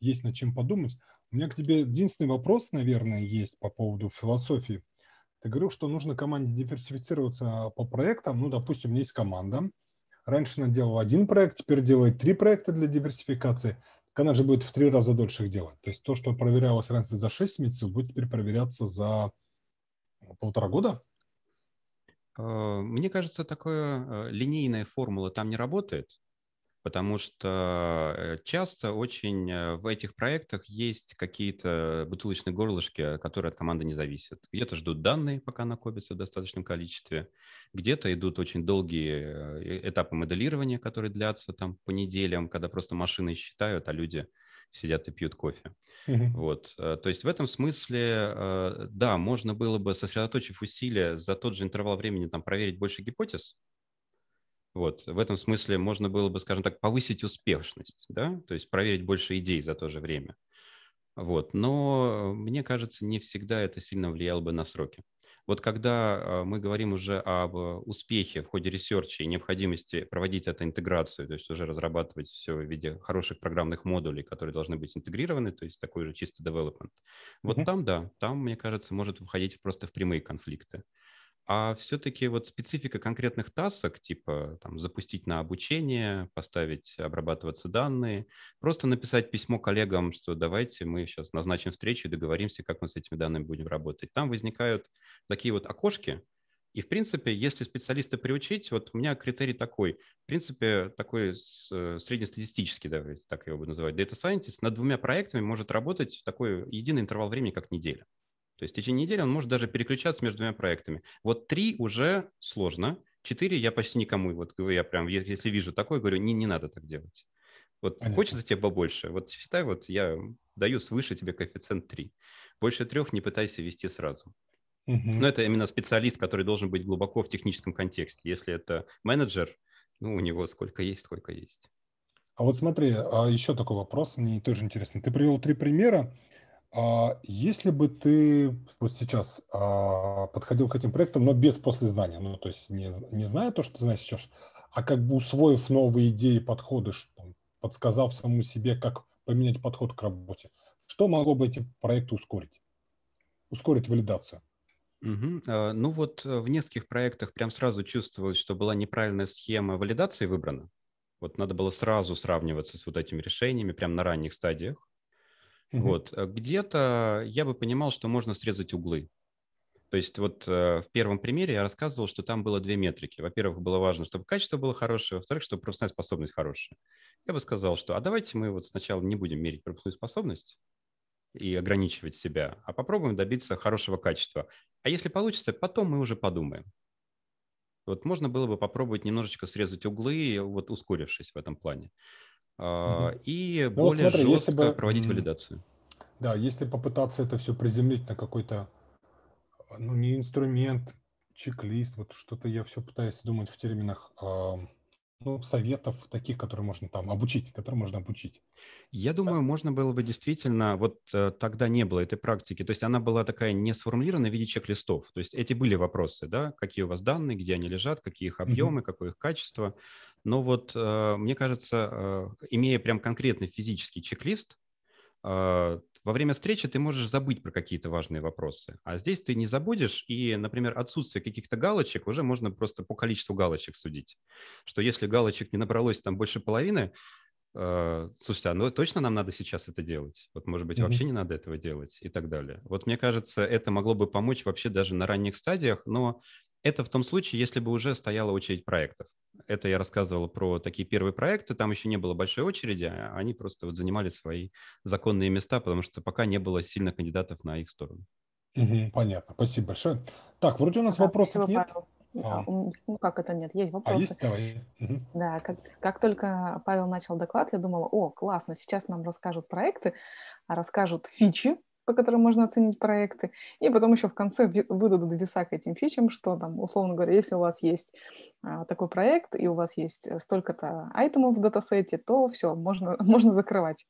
Speaker 2: есть над чем подумать. У меня к тебе единственный вопрос, наверное, есть по поводу философии. Ты говорил, что нужно команде диверсифицироваться по проектам. Ну, допустим, у меня есть команда. Раньше она делала один проект, теперь делает три проекта для диверсификации. Она же будет в три раза дольше их делать. То есть то, что проверялось раньше за 6 месяцев, будет теперь проверяться за полтора года.
Speaker 1: Э, мне кажется, такая э, линейная формула там не работает потому что э, часто очень э, в этих проектах есть какие-то бутылочные горлышки, которые от команды не зависят. Где-то ждут данные, пока накопятся в достаточном количестве, где-то идут очень долгие э, этапы моделирования, которые длятся там по неделям, когда просто машины считают, а люди сидят и пьют кофе. Угу. Вот. То есть в этом смысле, да, можно было бы, сосредоточив усилия за тот же интервал времени, там, проверить больше гипотез, вот, в этом смысле можно было бы, скажем так, повысить успешность, да, то есть проверить больше идей за то же время. Вот, но э, мне кажется, не всегда это сильно влияло бы на сроки. Вот когда э, мы говорим уже об э, успехе в ходе ресерча и необходимости проводить эту интеграцию, то есть уже разрабатывать все в виде хороших программных модулей, которые должны быть интегрированы, то есть такой же чистый development, вот mm-hmm. там, да, там, мне кажется, может выходить просто в прямые конфликты. А все-таки вот специфика конкретных тасок, типа там, запустить на обучение, поставить, обрабатываться данные, просто написать письмо коллегам, что давайте мы сейчас назначим встречу и договоримся, как мы с этими данными будем работать. Там возникают такие вот окошки, и, в принципе, если специалиста приучить, вот у меня критерий такой, в принципе, такой э, среднестатистический, да, так его буду называть, Data Scientist над двумя проектами может работать в такой единый интервал времени, как неделя. То есть в течение недели он может даже переключаться между двумя проектами. Вот три уже сложно, четыре я почти никому, вот я прям, если вижу такое, говорю, не, не надо так делать. Вот Понятно. хочется тебе побольше, вот считай, вот я даю свыше тебе коэффициент 3. Больше трех не пытайся вести сразу. Угу. Но это именно специалист, который должен быть глубоко в техническом контексте. Если это менеджер, ну, у него сколько есть, сколько есть.
Speaker 2: А вот смотри, а еще такой вопрос, мне тоже интересно. Ты привел три примера, а если бы ты вот сейчас а, подходил к этим проектам, но без послезнания, ну, то есть не, не зная то, что ты знаешь сейчас, а как бы усвоив новые идеи, подходы, там, подсказав самому себе, как поменять подход к работе, что могло бы эти проекты ускорить? Ускорить валидацию?
Speaker 1: Угу. Ну вот э, в нескольких проектах прям сразу чувствовалось, что была неправильная схема валидации выбрана. Вот надо было сразу сравниваться с вот этими решениями прям на ранних стадиях. Mm-hmm. Вот. Э, где-то я бы понимал, что можно срезать углы. То есть вот э, в первом примере я рассказывал, что там было две метрики. Во-первых, было важно, чтобы качество было хорошее, во-вторых, чтобы пропускная способность хорошая. Я бы сказал, что а давайте мы вот сначала не будем мерить пропускную способность и ограничивать себя, а попробуем добиться хорошего качества. А если получится, потом мы уже подумаем. Вот можно было бы попробовать немножечко срезать углы, вот ускорившись в этом плане и ну, более смотри, жестко бы... проводить валидацию.
Speaker 2: Да, если попытаться это все приземлить на какой-то, ну, не инструмент, чек-лист, вот что-то я все пытаюсь думать в терминах э, ну, советов таких, которые можно там обучить, которые можно обучить?
Speaker 1: Я думаю, да. можно было бы действительно, вот э, тогда не было этой практики, то есть она была такая не сформулирована в виде чек-листов, то есть эти были вопросы, да, какие у вас данные, где они лежат, какие их объемы, mm-hmm. какое их качество, но вот э, мне кажется, э, имея прям конкретный физический чек-лист, э, во время встречи ты можешь забыть про какие-то важные вопросы, а здесь ты не забудешь, и, например, отсутствие каких-то галочек уже можно просто по количеству галочек судить, что если галочек не набралось там больше половины, э, слушайте, а ну точно нам надо сейчас это делать? Вот, может быть, mm-hmm. вообще не надо этого делать и так далее. Вот мне кажется, это могло бы помочь вообще даже на ранних стадиях, но это в том случае, если бы уже стояла очередь проектов. Это я рассказывал про такие первые проекты, там еще не было большой очереди, а они просто вот занимали свои законные места, потому что пока не было сильно кандидатов на их сторону.
Speaker 2: Угу, понятно, спасибо большое. Так, вроде у нас да, вопросов спасибо, нет. Павел. А. а
Speaker 3: ну как это нет, есть вопросы. А есть? Давай. Угу. Да, как, как только Павел начал доклад, я думала, о, классно, сейчас нам расскажут проекты, а расскажут фичи, по которым можно оценить проекты. И потом еще в конце выдадут весак этим фичам, что там, условно говоря, если у вас есть а, такой проект и у вас есть э, столько-то айтемов в датасете, то все, можно, можно закрывать.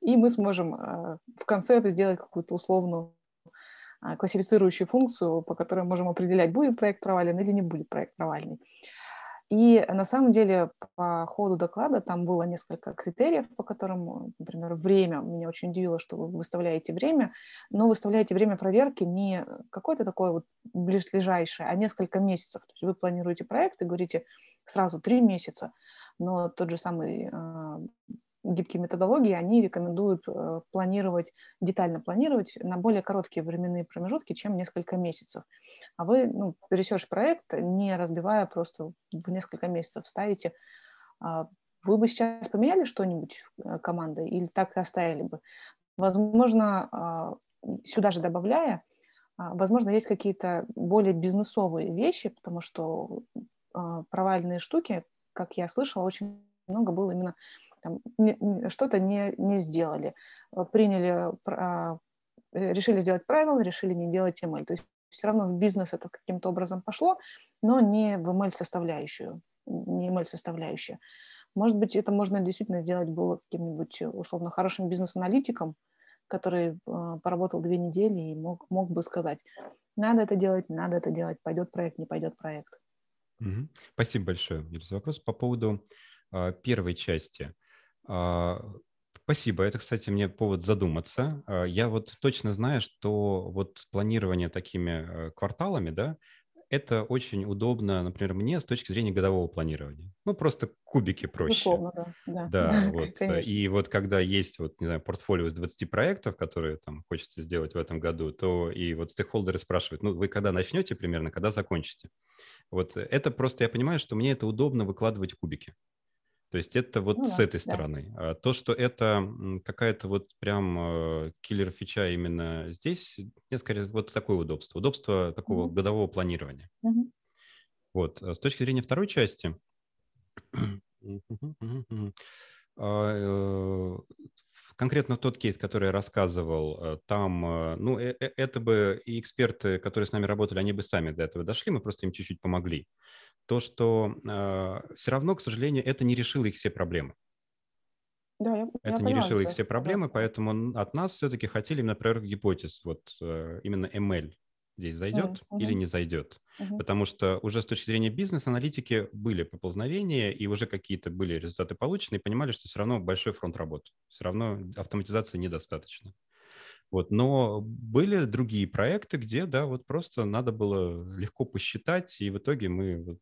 Speaker 3: И мы сможем э, в конце сделать какую-то условную а, классифицирующую функцию, по которой можем определять, будет проект провален или не будет проект провальный. И на самом деле по ходу доклада там было несколько критериев, по которым, например, время. Меня очень удивило, что вы выставляете время, но выставляете время проверки не какое-то такое вот ближайшее, а несколько месяцев. То есть вы планируете проект и говорите сразу три месяца, но тот же самый а, гибкие методологии, они рекомендуют э, планировать, детально планировать на более короткие временные промежутки, чем несколько месяцев. А вы ну, пересешь проект, не разбивая, просто в несколько месяцев ставите. А вы бы сейчас поменяли что-нибудь э, командой или так и оставили бы? Возможно, а, сюда же добавляя, а, возможно, есть какие-то более бизнесовые вещи, потому что провальные штуки, как я слышала, очень много было именно что-то не, не сделали, э, приняли, э, решили сделать правила, решили не делать ML. То есть все равно в бизнес это каким-то образом пошло, но не в ML составляющую, не ML составляющая. Может быть, это можно действительно сделать было каким-нибудь условно хорошим бизнес-аналитиком, который а, поработал две недели и мог, мог бы сказать, надо это делать, надо это делать, пойдет проект, не пойдет проект. Угу.
Speaker 1: Спасибо большое, Юрий, за вопрос. По поводу э, первой части – а, спасибо. Это, кстати, мне повод задуматься. А, я вот точно знаю, что вот планирование такими э, кварталами, да, это очень удобно, например, мне с точки зрения годового планирования. Ну, просто кубики проще.
Speaker 2: Условно, да. Да, вот.
Speaker 1: И вот когда есть, вот, не знаю, портфолио из 20 проектов, которые там хочется сделать в этом году, то и вот стейкхолдеры спрашивают, ну, вы когда начнете примерно, когда закончите? Вот э, это просто, я понимаю, что мне это удобно выкладывать в кубики. То есть это вот ну, с да, этой да. стороны. А то, что это какая-то вот прям э, киллер фича именно здесь, нет, скорее, вот такое удобство. Удобство такого mm-hmm. годового планирования. Mm-hmm. Вот. Э, с точки зрения второй части, а, э, конкретно тот кейс, который я рассказывал, там, ну, это бы и эксперты, которые с нами работали, они бы сами до этого дошли, мы просто им чуть-чуть помогли то, что э, а, все равно, к сожалению, это не решило их все проблемы.
Speaker 3: Да, я, это я не понимаю, решило их все
Speaker 1: проблемы, да. поэтому от нас все-таки хотели например, гипотез, вот э, именно ML здесь зайдет mm-hmm. или не зайдет. Mm-hmm. Потому что уже с точки зрения бизнес-аналитики были поползновения, и уже какие-то были результаты получены, и понимали, что все равно большой фронт работ, все равно автоматизации недостаточно. Вот. Но были другие проекты, где, да, вот просто надо было легко посчитать, и в итоге мы вот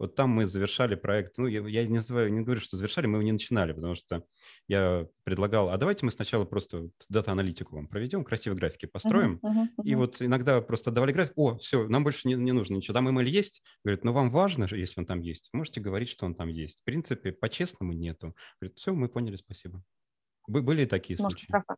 Speaker 1: вот там мы завершали проект. Ну, я, я не называю, не говорю, что завершали, мы его не начинали, потому что я предлагал, а давайте мы сначала просто дата-аналитику вам проведем, красивые графики построим. Uh-huh, uh-huh, uh-huh. И вот иногда просто давали график, о, все, нам больше не, не нужно ничего. Там ML есть. Говорит, ну вам важно, если он там есть. Можете говорить, что он там есть. В принципе, по-честному нету. Говорит, все, мы поняли, спасибо. Были такие Может,
Speaker 3: случаи. Красота.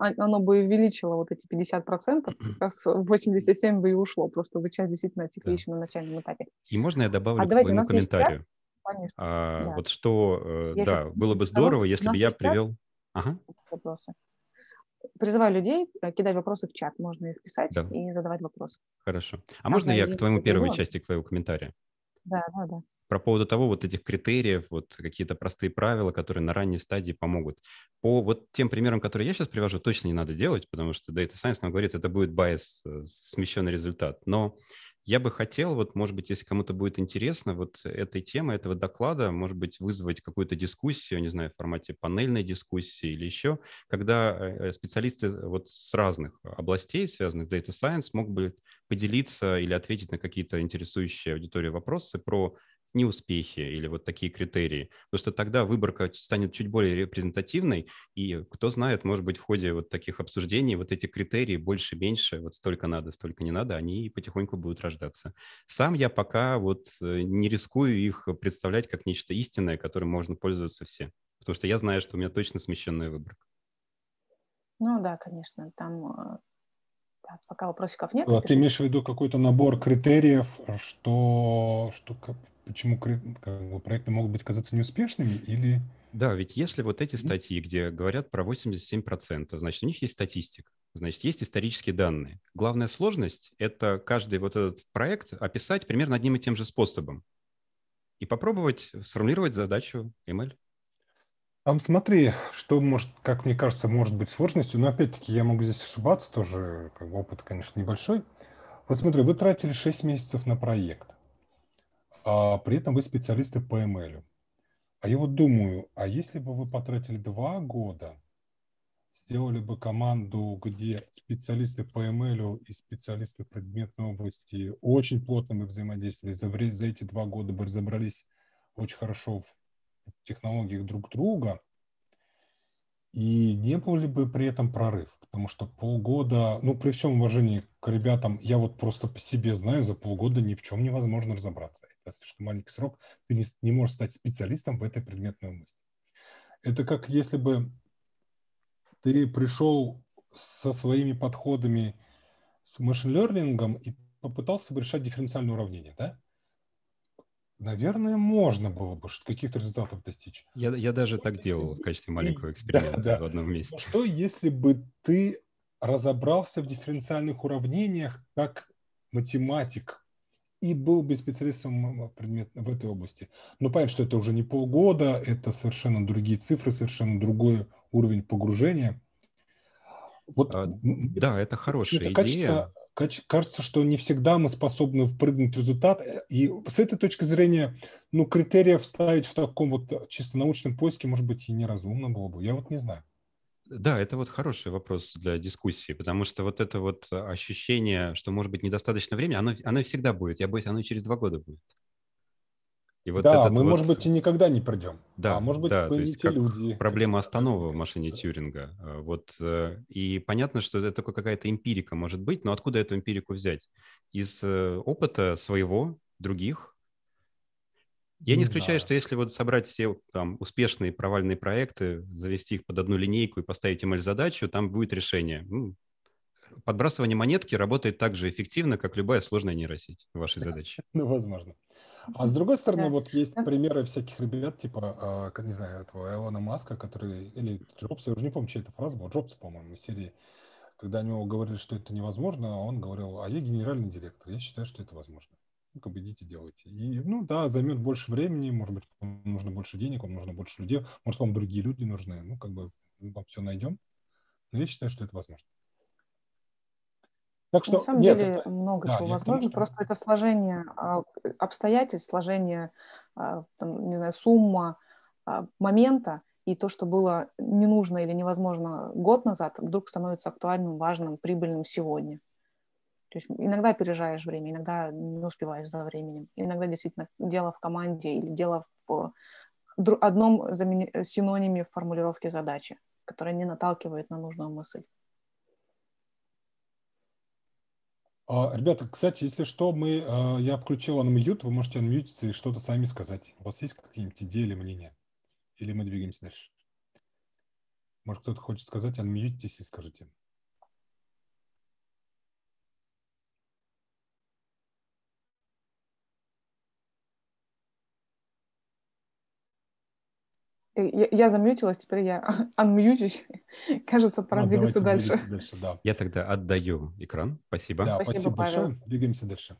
Speaker 3: А, оно бы увеличило вот эти 50%, как раз 87 бы и ушло, просто вы часть действительно отсекли да. еще на начальном этапе.
Speaker 1: И можно я добавлю а к твоему комментарию?
Speaker 3: Конечно. А, да. Вот
Speaker 1: что, э, я да, было бы здорово, если бы я привел... Ага.
Speaker 3: Вопросы. Призываю людей э, кидать вопросы в чат, можно их писать да. и задавать вопросы.
Speaker 1: Хорошо. А, а можно я к твоему первой части, к твоему комментарию? Да, да, да про поводу того, вот этих критериев, вот какие-то простые правила, которые на ранней стадии помогут. По вот тем примерам, которые я сейчас привожу, точно не надо делать, потому что Data Science нам говорит, это будет байс, э, смещенный результат. Но я бы хотел, вот, может быть, если кому-то будет интересно, вот этой темы, этого доклада, может быть, вызвать какую-то дискуссию, не знаю, в формате панельной дискуссии или еще, когда э, э, специалисты вот с разных областей, связанных с Data Science, могут бы поделиться или ответить на какие-то интересующие аудиторию вопросы про неуспехи или вот такие критерии. Потому что тогда выборка станет чуть более репрезентативной, и кто знает, может быть, в ходе вот таких обсуждений вот эти критерии больше-меньше, вот столько надо, столько не надо, они потихоньку будут рождаться. Сам я пока вот э, не рискую их представлять как нечто истинное, которым можно пользоваться все, потому что я знаю, что у меня точно
Speaker 2: смещенная выборка.
Speaker 3: Ну да, конечно, там э, пока вопросиков нет. А ты
Speaker 2: имеешь в виду какой-то набор критериев, что, что почему как бы, проекты могут быть казаться неуспешными или...
Speaker 1: Да, ведь если вот эти статьи, где говорят про 87%, значит, у них есть статистика, значит, есть исторические данные. Главная сложность – это каждый вот этот проект описать примерно одним и тем же способом и попробовать сформулировать задачу ML.
Speaker 2: Там смотри, что может, как мне кажется, может быть сложностью, но опять-таки я могу здесь ошибаться тоже, как бы опыт, конечно, небольшой. Вот смотри, вы тратили 6 месяцев на проект а при этом вы специалисты по ML. А я вот думаю, а если бы вы потратили два года, сделали бы команду, где специалисты по ML и специалисты предметной области очень плотно бы взаимодействовали, за, за эти два года бы разобрались очень хорошо в технологиях друг друга, и не был ли бы при этом прорыв? потому что полгода, ну, при всем уважении к ребятам, я вот просто по себе знаю, за полгода ни в чем невозможно разобраться. Это слишком маленький срок, ты не, не можешь стать специалистом в этой предметной области. Это как если бы ты пришел со своими подходами с машин-лернингом и попытался бы решать дифференциальное уравнение, да? наверное, можно было бы каких-то результатов достичь. Я, я даже что так если... делал в качестве маленького эксперимента да, в одном месте. Но что если бы ты разобрался в дифференциальных уравнениях как математик и был бы специалистом в, а, в этой области. Но ну, понятно, что это уже не полгода, это совершенно другие цифры, совершенно другой уровень погружения. Вот, а, да, это хорошая это идея. Качество кажется, что не всегда мы способны впрыгнуть в результат. Э, и с этой точки зрения, ну, критериев вставить в таком вот э, чисто научном поиске, может быть, и неразумно было бы. Я вот не знаю.
Speaker 1: Да, это вот хороший вопрос для дискуссии, потому что вот это вот э, ощущение, что может быть недостаточно времени, оно, оно всегда будет. Я боюсь, оно через два года будет. И вот да, мы, вот... может быть,
Speaker 2: и никогда не придем.
Speaker 1: Да, а может быть, да, мы то есть не те люди. Проблема останова в машине Тьюринга. Э, вот, э, и понятно, что это только какая-то эмпирика может быть, но откуда эту эмпирику взять? Из э, опыта своего, других. Я не ну исключаю, да. что если вот собрать все там успешные провальные проекты, завести их под одну линейку и поставить им задачу, там будет решение. подбрасывание монетки работает так же эффективно, как любая сложная нейросеть в вашей задаче.
Speaker 2: Ну, возможно. А с другой стороны, да. вот есть примеры всяких ребят, типа, а, не знаю, этого Элона Маска, который, или Джобса, я уже не помню, чья это фраза была, Джобс, по-моему, из серии, когда они него говорили, что это невозможно, он говорил, а я генеральный директор, я считаю, что это возможно. Ну, как бы идите, делайте. И, ну, да, займет больше времени, может быть, вам нужно больше денег, вам нужно больше людей, может, вам другие люди нужны, ну, как бы, мы вам все найдем. Но я считаю, что это возможно. Так что, На самом нет, деле это, много да, чего возможно, думаю, просто
Speaker 3: это сложение а, обстоятельств, сложение а, там, не знаю, сумма а, момента, и то, что было не нужно или невозможно год назад, вдруг становится актуальным, важным, прибыльным сегодня. То есть иногда опережаешь время, иногда не успеваешь за временем. Иногда действительно дело в команде или дело в одном синониме формулировки задачи, которая не наталкивает на нужную мысль.
Speaker 2: А, ребята, кстати, если что, мы, а, я включил анмьют, вы можете анмьютиться и что-то сами сказать. У вас есть какие-нибудь идеи или мнения? Или мы двигаемся дальше? Может, кто-то хочет сказать, анмьютитесь и скажите.
Speaker 3: Я, я замьютилась, теперь я анмьютюсь. Кажется, пора ну, двигаться дальше.
Speaker 1: дальше да. Я тогда отдаю экран. Спасибо.
Speaker 3: Да, спасибо, спасибо большое.
Speaker 2: Двигаемся дальше.